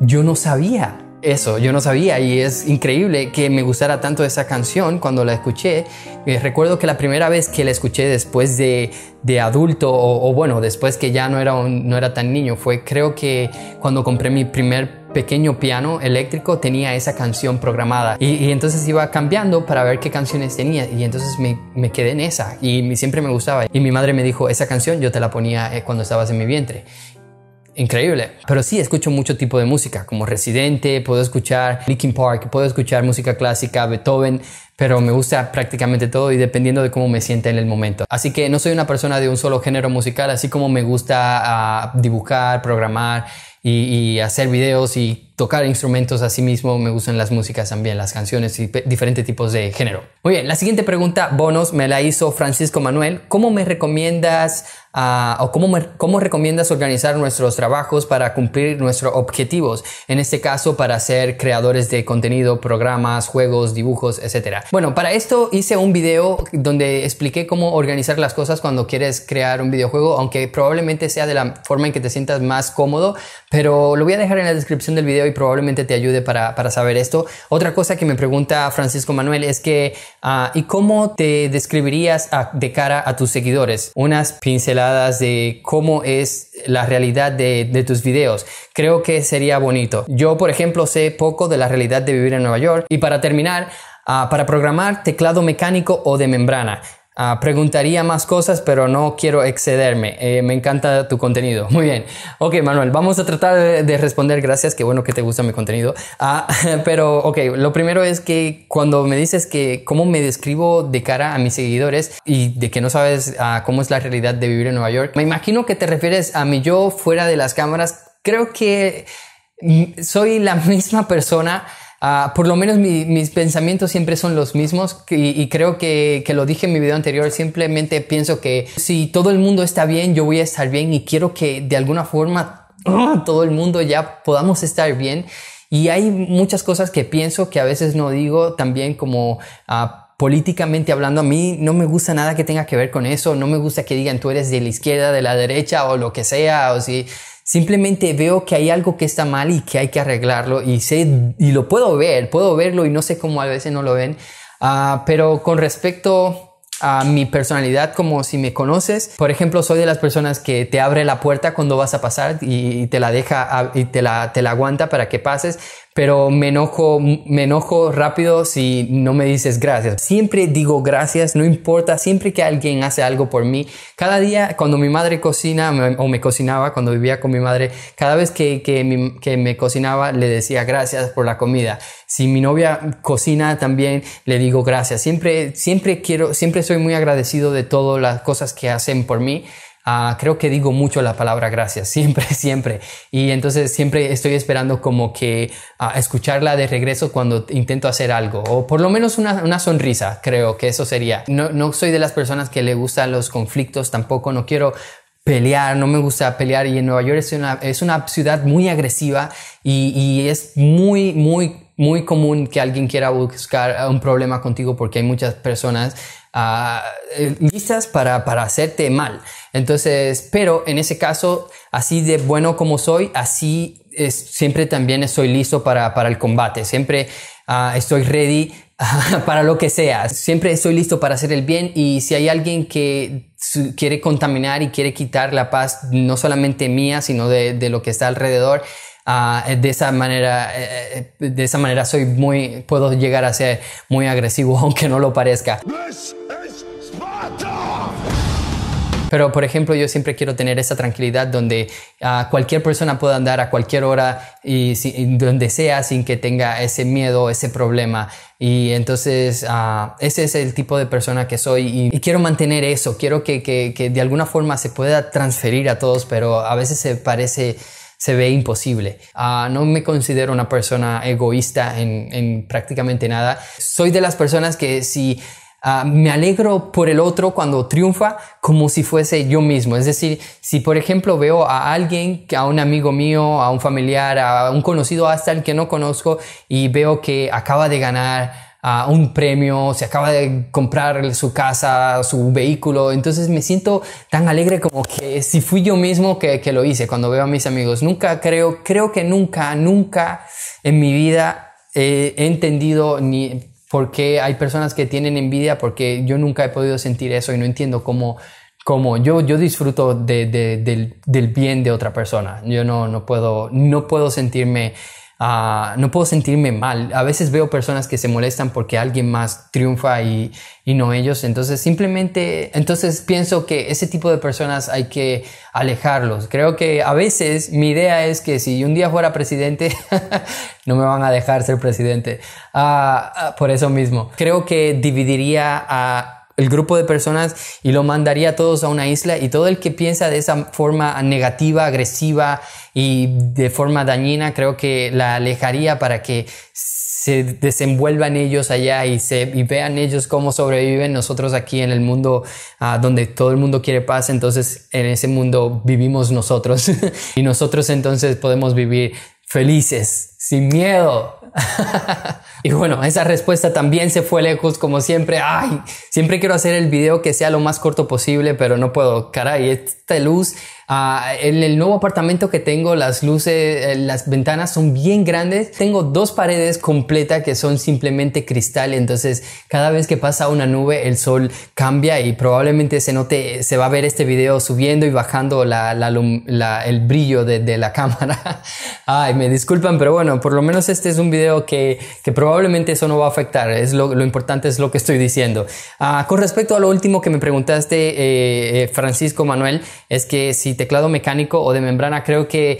yo no sabía eso, yo no sabía y es increíble que me gustara tanto esa canción cuando la escuché. Eh, recuerdo que la primera vez que la escuché después de, adulto o, bueno, después que ya no era, no era tan niño fue creo que cuando compré mi primer pequeño piano eléctrico tenía esa canción programada y, entonces iba cambiando para ver qué canciones tenía y entonces me, quedé en esa y siempre me gustaba y mi madre me dijo esa canción yo te la ponía eh, cuando estabas en mi vientre increíble. Pero sí, escucho mucho tipo de música, como Residente, puedo escuchar Linkin Park, puedo escuchar música clásica, Beethoven, pero me gusta prácticamente todo y dependiendo de cómo me sienta en el momento. Así que no soy una persona de un solo género musical, así como me gusta ah, dibujar, programar y, hacer videos y tocar instrumentos, así mismo me gustan las músicas también, las canciones y diferentes tipos de género. Muy bien, la siguiente pregunta, bonus, me la hizo Francisco Manuel. ¿Cómo me recomiendas ah, o cómo, cómo recomiendas organizar nuestros trabajos para cumplir nuestros objetivos? En este caso, para ser creadores de contenido, programas, juegos, dibujos, etcétera. Bueno, para esto hice un video donde expliqué cómo organizar las cosas cuando quieres crear un videojuego, aunque probablemente sea de la forma en que te sientas más cómodo, pero lo voy a dejar en la descripción del video y probablemente te ayude para, saber esto. Otra cosa que me pregunta Francisco Manuel es que, ah, ¿y cómo te describirías de cara a tus seguidores? Unas pinceladas de cómo es la realidad de tus videos. Creo que sería bonito. Yo, por ejemplo, sé poco de la realidad de vivir en Nueva York y para terminar, Ah, para programar teclado mecánico o de membrana. Ah, preguntaría más cosas, pero no quiero excederme. Eh, me encanta tu contenido. Muy bien. Ok, Manuel, vamos a tratar de, responder. Gracias, qué bueno que te gusta mi contenido. Ah, pero, ok, lo primero es que cuando me dices que cómo me describo de cara a mis seguidores y de que no sabes cómo es la realidad de vivir en Nueva York, me imagino que te refieres a mi yo fuera de las cámaras. Creo que mm, soy la misma persona Ah, por lo menos mis pensamientos siempre son los mismos y, creo que, lo dije en mi video anterior, simplemente pienso que si todo el mundo está bien, yo voy a estar bien y quiero que de alguna forma todo el mundo ya podamos estar bien. Y hay muchas cosas que pienso que a veces no digo también como... Ah, políticamente hablando, a mí no me gusta nada que tenga que ver con eso, no me gusta que digan tú eres de la izquierda, de la derecha o lo que sea, o si simplemente veo que hay algo que está mal y que hay que arreglarlo y sé y lo puedo ver, puedo verlo y no sé cómo a veces no lo ven, ah, pero con respecto a mi personalidad como si me conoces. Por ejemplo, soy de las personas que te abre la puerta cuando vas a pasar y, te la deja y te la, te la aguanta para que pases pero me enojo, me enojo rápido si no me dices gracias. Siempre digo gracias, no importa, siempre que alguien hace algo por mí. Cada día cuando mi madre cocina o me cocinaba, cuando vivía con mi madre, cada vez que, que, me cocinaba le decía gracias por la comida. Si mi novia cocina también le digo gracias. Siempre, siempre quiero, siempre soy muy agradecido de todas las cosas que hacen por mí. Ah, creo que digo mucho la palabra gracias, siempre, siempre. Y entonces siempre estoy esperando como que a ah, escucharla de regreso cuando intento hacer algo, o por lo menos una, una sonrisa, creo que eso sería. No, no, soy de las personas que le gustan los conflictos tampoco, no quiero pelear, no me gusta pelear y en Nueva York es una, es una ciudad muy agresiva y, y es muy, muy muy común que alguien quiera buscar un problema contigo porque hay muchas personas eh, listas para, para hacerte mal. Entonces, pero en ese caso, así de bueno como soy, así siempre también estoy listo para, para el combate, siempre ah, estoy ready para lo que sea. Siempre estoy listo para hacer el bien y si hay alguien que quiere contaminar y quiere quitar la paz, no solamente mía, sino de, lo que está alrededor, ah, de esa manera, eh, eh, de esa manera soy muy, puedo llegar a ser muy agresivo, aunque no lo parezca. Pero, por ejemplo, yo siempre quiero tener esa tranquilidad donde ah, cualquier persona pueda andar a cualquier hora y, donde sea sin que tenga ese miedo, ese problema. Y entonces, ah, ese es el tipo de persona que soy y, quiero mantener eso. Quiero que, de alguna forma se pueda transferir a todos, pero a veces se parece se ve imposible. Ah, no me considero una persona egoísta en, prácticamente nada. Soy de las personas que si Ah, me alegro por el otro cuando triunfa como si fuese yo mismo. Es decir, si por ejemplo veo a alguien, a un amigo mío, a un familiar, a un conocido hasta el que no conozco y veo que acaba de ganar ah, un premio, se acaba de comprar su casa, su vehículo. Entonces me siento tan alegre como que si fui yo mismo que, lo hice cuando veo a mis amigos. Nunca creo, creo que nunca, nunca en mi vida he entendido ni porque hay personas que tienen envidia, porque yo nunca he podido sentir eso y no entiendo cómo, cómo yo, yo disfruto del, del, bien de otra persona. Yo no, no, puedo, no puedo sentirme Ah, no puedo sentirme mal. A veces veo personas que se molestan porque alguien más triunfa y, y no ellos. Entonces simplemente, entonces pienso que ese tipo de personas hay que alejarlos. Creo que a veces mi idea es que si un día fuera presidente, no me van a dejar ser presidente. Ah, ah, por eso mismo. Creo que dividiría a el grupo de personas y lo mandaría a todos a una isla y todo el que piensa de esa forma negativa, agresiva y de forma dañina, creo que la alejaría para que se desenvuelvan ellos allá y, se, vean ellos cómo sobreviven nosotros aquí en el mundo ah, donde todo el mundo quiere paz, entonces en ese mundo vivimos nosotros y nosotros entonces podemos vivir felices, sin miedo. Y bueno, esa respuesta también se fue lejos como siempre. Ay, siempre quiero hacer el video que sea lo más corto posible, pero no puedo. Caray, esta luz, ah, en el nuevo apartamento que tengo, las luces, eh, las ventanas son bien grandes. Tengo dos paredes completas que son simplemente cristal. Entonces, cada vez que pasa una nube, el sol cambia y probablemente se note, se va a ver este video subiendo y bajando la, la, el brillo de, de la cámara. Ay, me disculpan, pero bueno, por lo menos este es un video que, que probablemente probablemente eso no va a afectar. Es lo, importante es lo que estoy diciendo. Ah, con respecto a lo último que me preguntaste, eh, eh, Francisco Manuel, es que si teclado mecánico o de membrana, creo que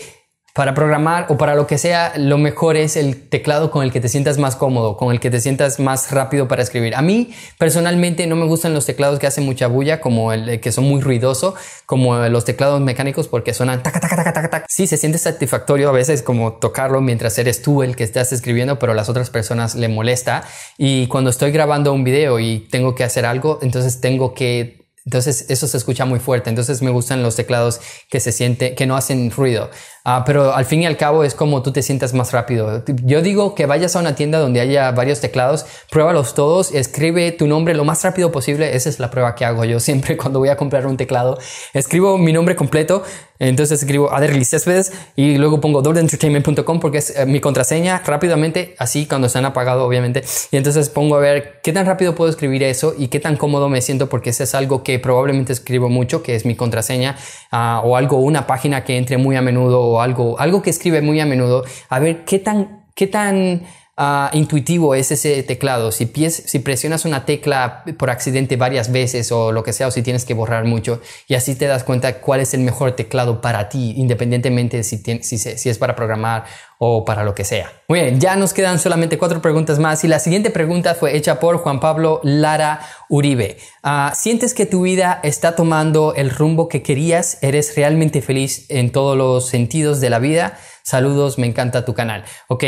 para programar o para lo que sea, lo mejor es el teclado con el que te sientas más cómodo, con el que te sientas más rápido para escribir. A mí personalmente no me gustan los teclados que hacen mucha bulla, como el que son muy ruidoso, como los teclados mecánicos porque suenan taca tac. Sí, se siente satisfactorio a veces como tocarlo mientras eres tú el que estás escribiendo, pero a las otras personas le molesta. Y cuando estoy grabando un video y tengo que hacer algo, entonces tengo que entonces eso se escucha muy fuerte. Entonces me gustan los teclados que se siente, que no hacen ruido. Ah, pero al fin y al cabo es como tú te sientas más rápido. Yo digo que vayas a una tienda donde haya varios teclados, pruébalos todos, escribe tu nombre lo más rápido posible. Esa es la prueba que hago yo siempre cuando voy a comprar un teclado. Escribo mi nombre completo, entonces escribo Aderly Céspedes y luego pongo dobleentertainment.com porque es eh, mi contraseña rápidamente, así cuando se han apagado obviamente. Y entonces pongo a ver qué tan rápido puedo escribir eso y qué tan cómodo me siento porque ese es algo que probablemente escribo mucho, que es mi contraseña ah, o algo, una página que entre muy a menudo o algo, algo que escribe muy a menudo. A ver qué tan, qué tan Ah, intuitivo es ese teclado. Si, si presionas una tecla por accidente varias veces o lo que sea, o si tienes que borrar mucho, y así te das cuenta cuál es el mejor teclado para ti, independientemente si, si, es para programar o para lo que sea. Muy bien, ya nos quedan solamente cuatro preguntas más y la siguiente pregunta fue hecha por Juan Pablo Lara Uribe. Ah, ¿Sientes que tu vida está tomando el rumbo que querías? ¿Eres realmente feliz en todos los sentidos de la vida? Saludos, me encanta tu canal. Ok,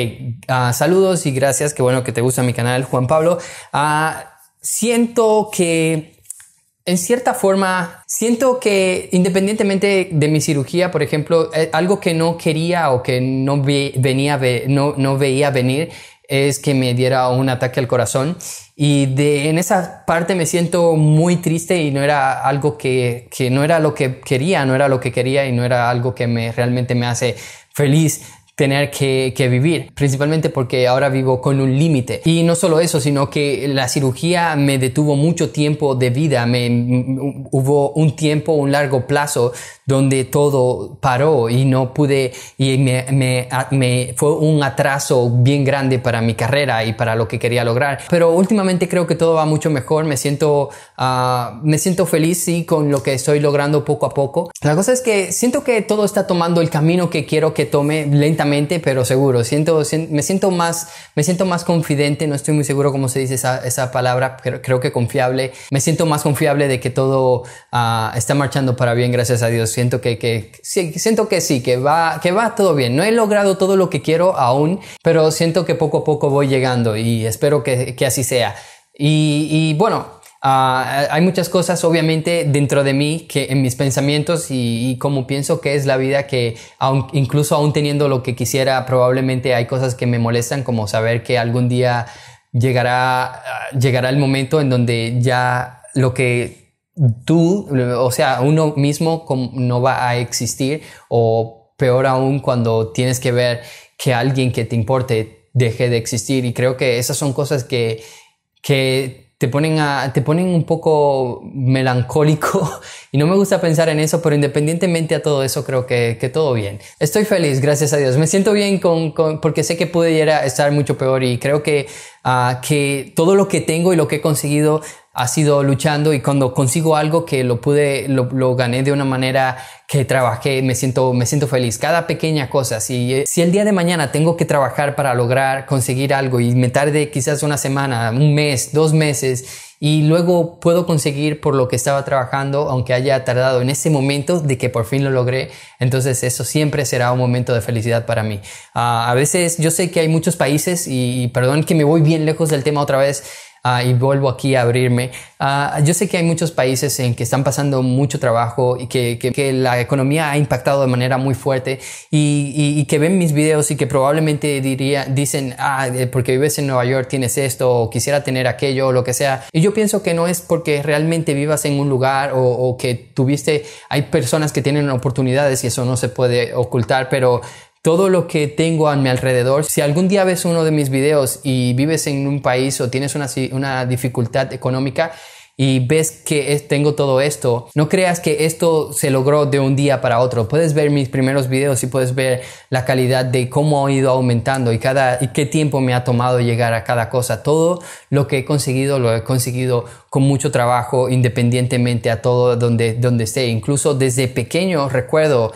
ah, saludos y gracias, qué bueno que te gusta mi canal, Juan Pablo. Ah, siento que en cierta forma, siento que independientemente de mi cirugía, por ejemplo, eh, algo que no quería o que no, venía, no, no, veía venir es que me diera un ataque al corazón. Y de, en esa parte me siento muy triste y no era algo que, no era lo que quería, no era lo que quería y no era algo que me, realmente me hace feliz tener que, vivir, principalmente porque ahora vivo con un límite. Y no solo eso, sino que la cirugía me detuvo mucho tiempo de vida, me, hubo un tiempo, un largo plazo donde todo paró y no pude, y me, me, fue un atraso bien grande para mi carrera y para lo que quería lograr. Pero últimamente creo que todo va mucho mejor, me siento, ah, me siento feliz y con lo que estoy logrando poco a poco. La cosa es que siento que todo está tomando el camino que quiero que tome lentamente pero seguro. Siento, me, siento más, me siento más confidente, no estoy muy seguro cómo se dice esa, palabra, pero creo que confiable. Me siento más confiable de que todo ah, está marchando para bien, gracias a Dios. Siento que, siento que sí, que va, que va todo bien. No he logrado todo lo que quiero aún, pero siento que poco a poco voy llegando y espero que, así sea. y bueno, Ah, hay muchas cosas, obviamente, dentro de mí, que en mis pensamientos y, como pienso que es la vida, que incluso aún teniendo lo que quisiera, probablemente hay cosas que me molestan, como saber que algún día llegará, llegará el momento en donde ya lo que tú, o sea, uno mismo no va a existir, o peor aún cuando tienes que ver que alguien que te importe deje de existir. Y creo que esas son cosas que, que te ponen, a, te ponen un poco melancólico y no me gusta pensar en eso, pero independientemente a todo eso creo que, que todo bien. Estoy feliz, gracias a Dios. Me siento bien con, porque sé que pudiera estar mucho peor y creo que, ah, que todo lo que tengo y lo que he conseguido ha sido luchando y cuando consigo algo que lo pude, lo, lo, gané de una manera que trabajé, me siento, me siento feliz. Cada pequeña cosa, si, si el día de mañana tengo que trabajar para lograr conseguir algo y me tarde quizás una semana, un mes, dos meses y luego puedo conseguir por lo que estaba trabajando, aunque haya tardado en ese momento de que por fin lo logré, entonces eso siempre será un momento de felicidad para mí. Ah, a veces yo sé que hay muchos países y, y perdón que me voy bien lejos del tema otra vez, Ah, y vuelvo aquí a abrirme. Ah, yo sé que hay muchos países en que están pasando mucho trabajo y que, que, la economía ha impactado de manera muy fuerte y, y, que ven mis videos y que probablemente diría, dicen, ah, eh, porque vives en Nueva York tienes esto o quisiera tener aquello o lo que sea. Y yo pienso que no es porque realmente vivas en un lugar o, o que tuviste, hay personas que tienen oportunidades y eso no se puede ocultar, pero todo lo que tengo a mi alrededor. Si algún día ves uno de mis videos y vives en un país o tienes una, dificultad económica, y ves que tengo todo esto, no creas que esto se logró de un día para otro. Puedes ver mis primeros videos y puedes ver la calidad de cómo ha ido aumentando y, cada, y qué tiempo me ha tomado llegar a cada cosa. Todo lo que he conseguido lo he conseguido con mucho trabajo, independientemente a todo donde, donde esté. Incluso desde pequeño recuerdo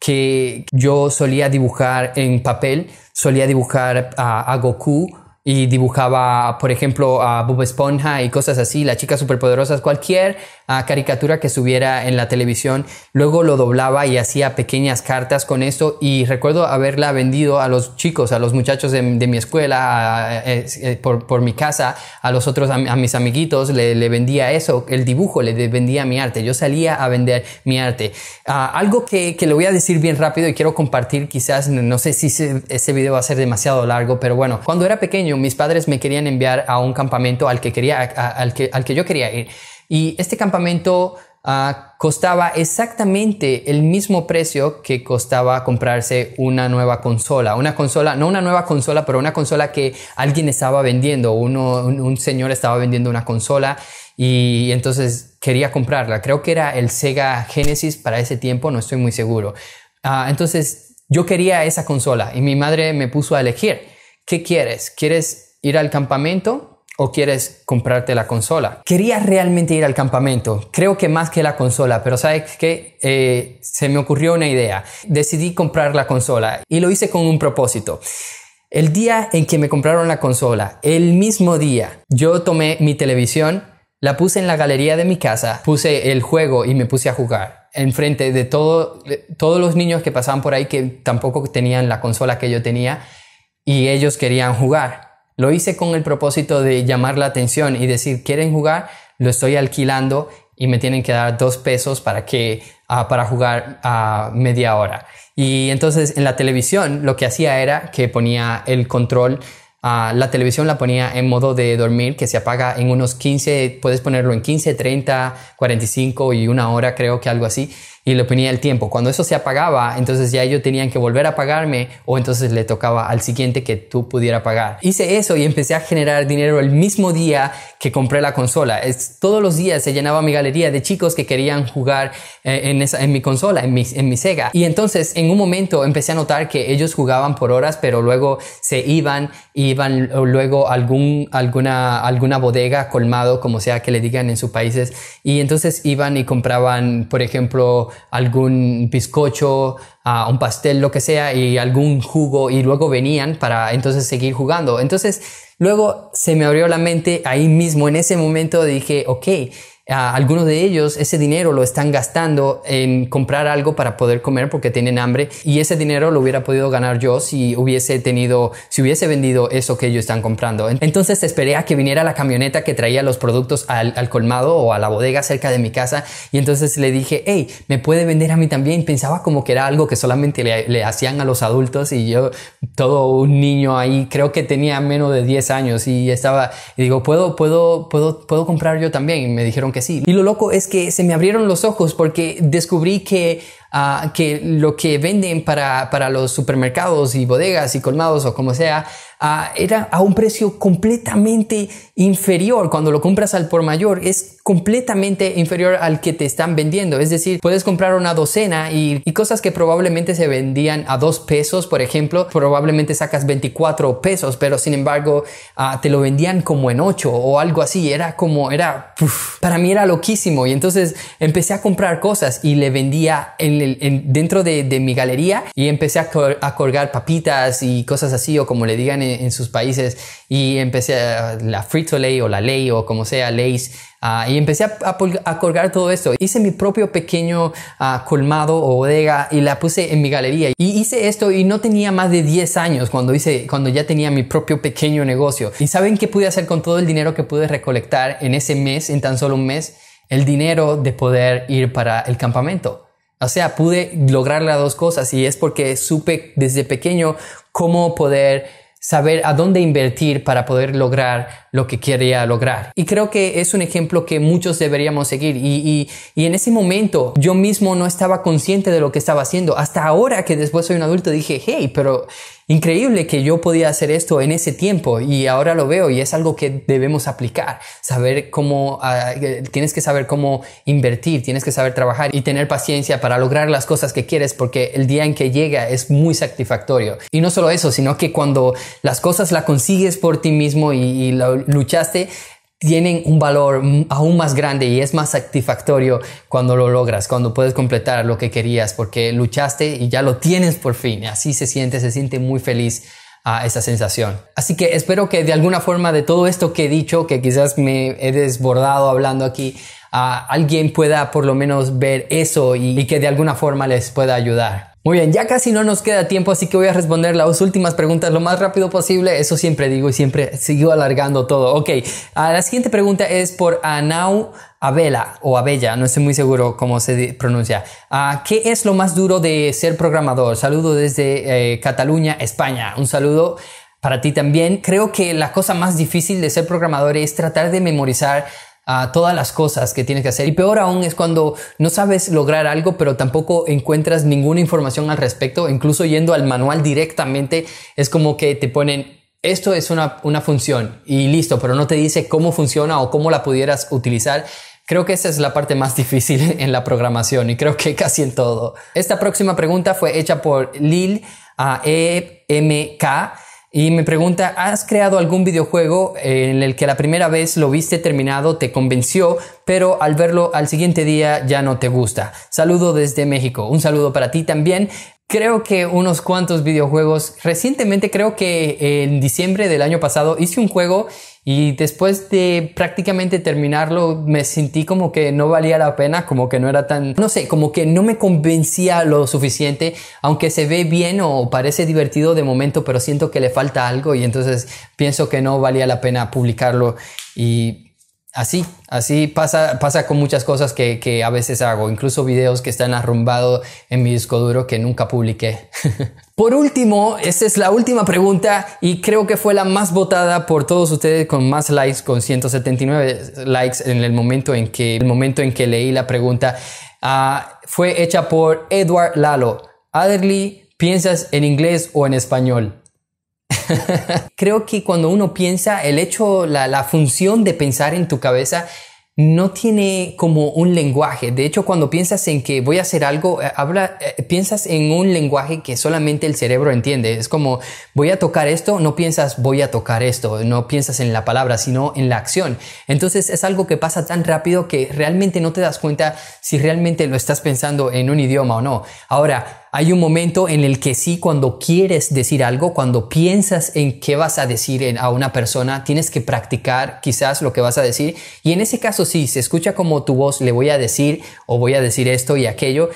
que yo solía dibujar en papel, solía dibujar a, Goku y dibujaba, por ejemplo, a Bob Esponja y cosas así, las chicas superpoderosas, cualquier a caricatura que subiera en la televisión, luego lo doblaba y hacía pequeñas cartas con eso y recuerdo haberla vendido a los chicos, a los muchachos de, mi escuela, eh, eh, por, mi casa, a los otros, a, mis amiguitos, le, vendía eso, el dibujo, le vendía mi arte, yo salía a vender mi arte. Ah, algo que, que, lo voy a decir bien rápido y quiero compartir quizás, no sé si ese video va a ser demasiado largo, pero bueno, cuando era pequeño mis padres me querían enviar a un campamento al que quería, al que, al que yo quería ir. Y este campamento ah, costaba exactamente el mismo precio que costaba comprarse una nueva consola. Una consola, no una nueva consola, pero una consola que alguien estaba vendiendo. Uno, un, señor estaba vendiendo una consola y entonces quería comprarla. Creo que era el Sega Genesis para ese tiempo, no estoy muy seguro. Ah, entonces yo quería esa consola y mi madre me puso a elegir, ¿qué quieres? ¿Quieres ir al campamento o quieres comprarte la consola. Quería realmente ir al campamento, creo que más que la consola, pero sabes que eh, se me ocurrió una idea. Decidí comprar la consola y lo hice con un propósito. El día en que me compraron la consola, el mismo día, yo tomé mi televisión, la puse en la galería de mi casa, puse el juego y me puse a jugar enfrente de, todo, todos los niños que pasaban por ahí que tampoco tenían la consola que yo tenía y ellos querían jugar. Lo hice con el propósito de llamar la atención y decir, ¿quieren jugar? Lo estoy alquilando y me tienen que dar dos pesos para que ah, para jugar a ah, media hora. Y entonces en la televisión lo que hacía era que ponía el control ah, la televisión la ponía en modo de dormir, que se apaga en unos 15, puedes ponerlo en 15, 30, 45 y una hora, creo que algo así y le ponía el tiempo. Cuando eso se apagaba, entonces ya ellos tenían que volver a pagarme o entonces le tocaba al siguiente que tú pudiera pagar. Hice eso y empecé a generar dinero el mismo día que compré la consola. Es, todos los días se llenaba mi galería de chicos que querían jugar eh, en, esa, en mi consola, en mi, en mi Sega. Y entonces en un momento empecé a notar que ellos jugaban por horas, pero luego se iban, iban luego a algún, alguna, alguna bodega, colmado, como sea que le digan en sus países. Y entonces iban y compraban, por ejemplo, algún bizcocho, un pastel, lo que sea, y algún jugo, y luego venían para entonces seguir jugando. Entonces, luego se me abrió la mente ahí mismo, en ese momento dije, ok, algunos de ellos ese dinero lo están gastando en comprar algo para poder comer porque tienen hambre y ese dinero lo hubiera podido ganar yo si hubiese tenido, si hubiese vendido eso que ellos están comprando. Entonces esperé a que viniera la camioneta que traía los productos al, colmado o a la bodega cerca de mi casa y entonces le dije, hey, ¿me puede vender a mí también? Pensaba como que era algo que solamente le, hacían a los adultos y yo, todo un niño ahí, creo que tenía menos de 10 años y estaba, digo, ¿puedo, puedo, puedo, puedo comprar yo también? Y me dijeron y lo loco es que se me abrieron los ojos porque descubrí que, ah, que lo que venden para, para los supermercados y bodegas y colmados o como sea, era a un precio completamente inferior. Cuando lo compras al por mayor, es completamente inferior al que te están vendiendo. Es decir, puedes comprar una docena y, cosas que probablemente se vendían a dos pesos, por ejemplo, probablemente sacas 24 pesos, pero sin embargo ah, te lo vendían como en 8 o algo así. Era como, era, para mí era loquísimo. Y entonces empecé a comprar cosas y le vendía en, dentro de, mi galería y empecé a, a colgar papitas y cosas así o como le digan en sus países y empecé la Frito ley o la Ley o como sea, leyes ah, y empecé a, colgar todo esto. Hice mi propio pequeño ah, colmado o bodega y la puse en mi galería. Y hice esto y no tenía más de 10 años cuando, hice, cuando ya tenía mi propio pequeño negocio. ¿Y saben qué pude hacer con todo el dinero que pude recolectar en ese mes, en tan solo un mes? El dinero de poder ir para el campamento. O sea, pude lograr las dos cosas y es porque supe desde pequeño cómo poder saber a dónde invertir para poder lograr lo que quería lograr. Y creo que es un ejemplo que muchos deberíamos seguir. Y, y, en ese momento yo mismo no estaba consciente de lo que estaba haciendo. Hasta ahora que después soy un adulto dije, hey, pero increíble que yo podía hacer esto en ese tiempo. Y ahora lo veo y es algo que debemos aplicar. Saber cómo, ah, eh, tienes que saber cómo invertir, tienes que saber trabajar y tener paciencia para lograr las cosas que quieres porque el día en que llega es muy satisfactorio. Y no solo eso, sino que cuando las cosas las consigues por ti mismo y, y lo, luchaste tienen un valor aún más grande y es más satisfactorio cuando lo logras, cuando puedes completar lo que querías, porque luchaste y ya lo tienes por fin. Así se siente, se siente muy feliz a ah, esa sensación. Así que espero que de alguna forma de todo esto que he dicho, que quizás me he desbordado hablando aquí, ah, alguien pueda por lo menos ver eso y, y que de alguna forma les pueda ayudar. Muy bien, ya casi no nos queda tiempo, así que voy a responder las últimas preguntas lo más rápido posible. Eso siempre digo y siempre sigo alargando todo. Ok, ah, la siguiente pregunta es por Anau Abela o Abella, no estoy muy seguro cómo se pronuncia. Ah, ¿Qué es lo más duro de ser programador? Saludo desde eh, Cataluña, España. Un saludo para ti también. Creo que la cosa más difícil de ser programador es tratar de memorizar a todas las cosas que tienes que hacer. Y peor aún es cuando no sabes lograr algo, pero tampoco encuentras ninguna información al respecto. Incluso yendo al manual directamente, es como que te ponen, esto es una, una función y listo, pero no te dice cómo funciona o cómo la pudieras utilizar. Creo que esa es la parte más difícil en la programación y creo que casi en todo. Esta próxima pregunta fue hecha por Lil a EMK y me pregunta, ¿has creado algún videojuego eh, en el que la primera vez lo viste terminado, te convenció, pero al verlo al siguiente día ya no te gusta? Saludo desde México. Un saludo para ti también. Creo que unos cuantos videojuegos. Recientemente, creo que en diciembre del año pasado hice un juego y después de prácticamente terminarlo me sentí como que no valía la pena, como que no era tan, no sé, como que no me convencía lo suficiente, aunque se ve bien o parece divertido de momento, pero siento que le falta algo y entonces pienso que no valía la pena publicarlo y Así, así pasa, pasa con muchas cosas que, que, a veces hago, incluso videos que están arrumbados en mi disco duro que nunca publiqué. por último, esta es la última pregunta y creo que fue la más votada por todos ustedes con más likes, con 179 likes en el momento en que, el momento en que leí la pregunta. Ah, fue hecha por Edward Lalo. Adderley, ¿piensas en inglés o en español? Creo que cuando uno piensa, el hecho, la, función de pensar en tu cabeza no tiene como un lenguaje. De hecho, cuando piensas en que voy a hacer algo, eh, habla, eh, piensas en un lenguaje que solamente el cerebro entiende. Es como voy a tocar esto, no piensas voy a tocar esto, no piensas en la palabra, sino en la acción. Entonces es algo que pasa tan rápido que realmente no te das cuenta si realmente lo estás pensando en un idioma o no. Ahora, hay un momento en el que sí, cuando quieres decir algo, cuando piensas en qué vas a decir a una persona, tienes que practicar quizás lo que vas a decir. Y en ese caso sí, se escucha como tu voz, le voy a decir o voy a decir esto y aquello.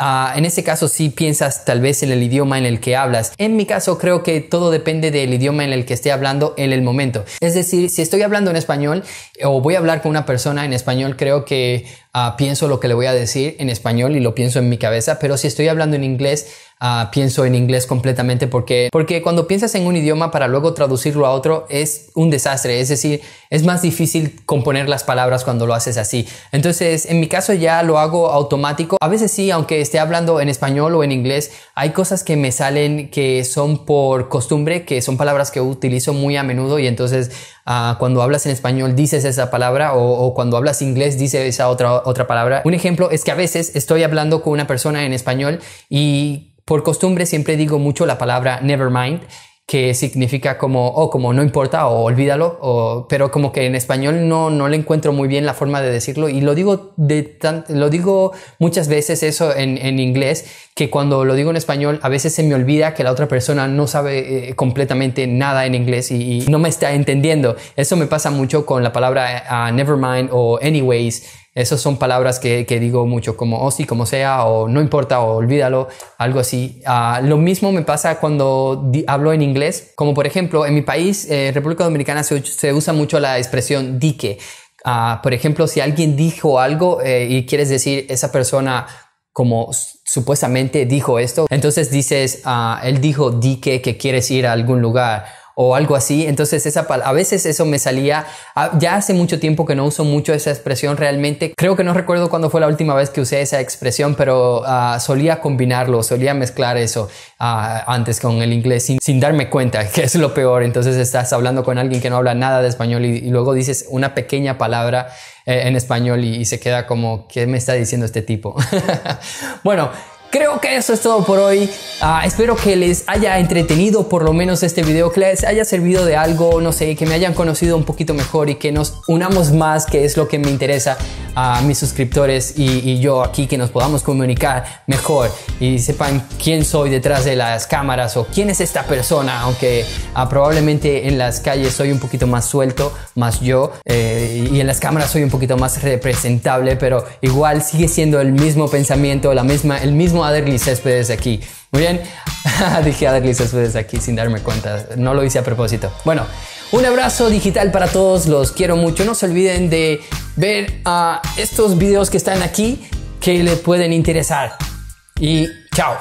Ah, en ese caso sí piensas tal vez en el idioma en el que hablas. En mi caso creo que todo depende del idioma en el que esté hablando en el momento. Es decir, si estoy hablando en español o voy a hablar con una persona en español, creo que Ah, pienso lo que le voy a decir en español y lo pienso en mi cabeza, pero si estoy hablando en inglés, ah, pienso en inglés completamente porque, porque cuando piensas en un idioma para luego traducirlo a otro es un desastre, es decir, es más difícil componer las palabras cuando lo haces así. Entonces, en mi caso ya lo hago automático. A veces sí, aunque esté hablando en español o en inglés, hay cosas que me salen que son por costumbre, que son palabras que utilizo muy a menudo y entonces Ah, cuando hablas en español dices esa palabra o, cuando hablas inglés dices esa otra, otra palabra. Un ejemplo es que a veces estoy hablando con una persona en español y por costumbre siempre digo mucho la palabra never mind que significa como, oh, como no importa o olvídalo, pero como que en español no, no le encuentro muy bien la forma de decirlo y lo digo, de tan, lo digo muchas veces eso en, en, inglés, que cuando lo digo en español a veces se me olvida que la otra persona no sabe eh, completamente nada en inglés y, no me está entendiendo. Eso me pasa mucho con la palabra eh, never mind o anyways. Esas son palabras que, digo mucho, como, oh sí, como sea, o no importa, o olvídalo, algo así. Ah, lo mismo me pasa cuando hablo en inglés, como por ejemplo, en mi país, eh, República Dominicana, se, usa mucho la expresión dique. Ah, por ejemplo, si alguien dijo algo eh, y quieres decir esa persona como supuestamente dijo esto, entonces dices, ah, él dijo dique que, que quieres ir a algún lugar o algo así. Entonces esa a veces eso me salía, ah, ya hace mucho tiempo que no uso mucho esa expresión realmente. Creo que no recuerdo cuándo fue la última vez que usé esa expresión, pero ah, solía combinarlo, solía mezclar eso ah, antes con el inglés sin, darme cuenta, que es lo peor. Entonces estás hablando con alguien que no habla nada de español y, luego dices una pequeña palabra eh, en español y se queda como, ¿qué me está diciendo este tipo? bueno. Creo que eso es todo por hoy. Ah, espero que les haya entretenido por lo menos este video, que les haya servido de algo, no sé, que me hayan conocido un poquito mejor y que nos unamos más, que es lo que me interesa a mis suscriptores y, yo aquí, que nos podamos comunicar mejor y sepan quién soy detrás de las cámaras o quién es esta persona, aunque ah, probablemente en las calles soy un poquito más suelto, más yo, eh, y en las cámaras soy un poquito más representable, pero igual sigue siendo el mismo pensamiento, la misma, el mismo mismo Aderly Céspedes aquí. Muy bien, dije Aderly Céspedes aquí sin darme cuenta, no lo hice a propósito. Bueno, un abrazo digital para todos, los quiero mucho. No se olviden de ver a estos videos que están aquí que les pueden interesar. Y chao.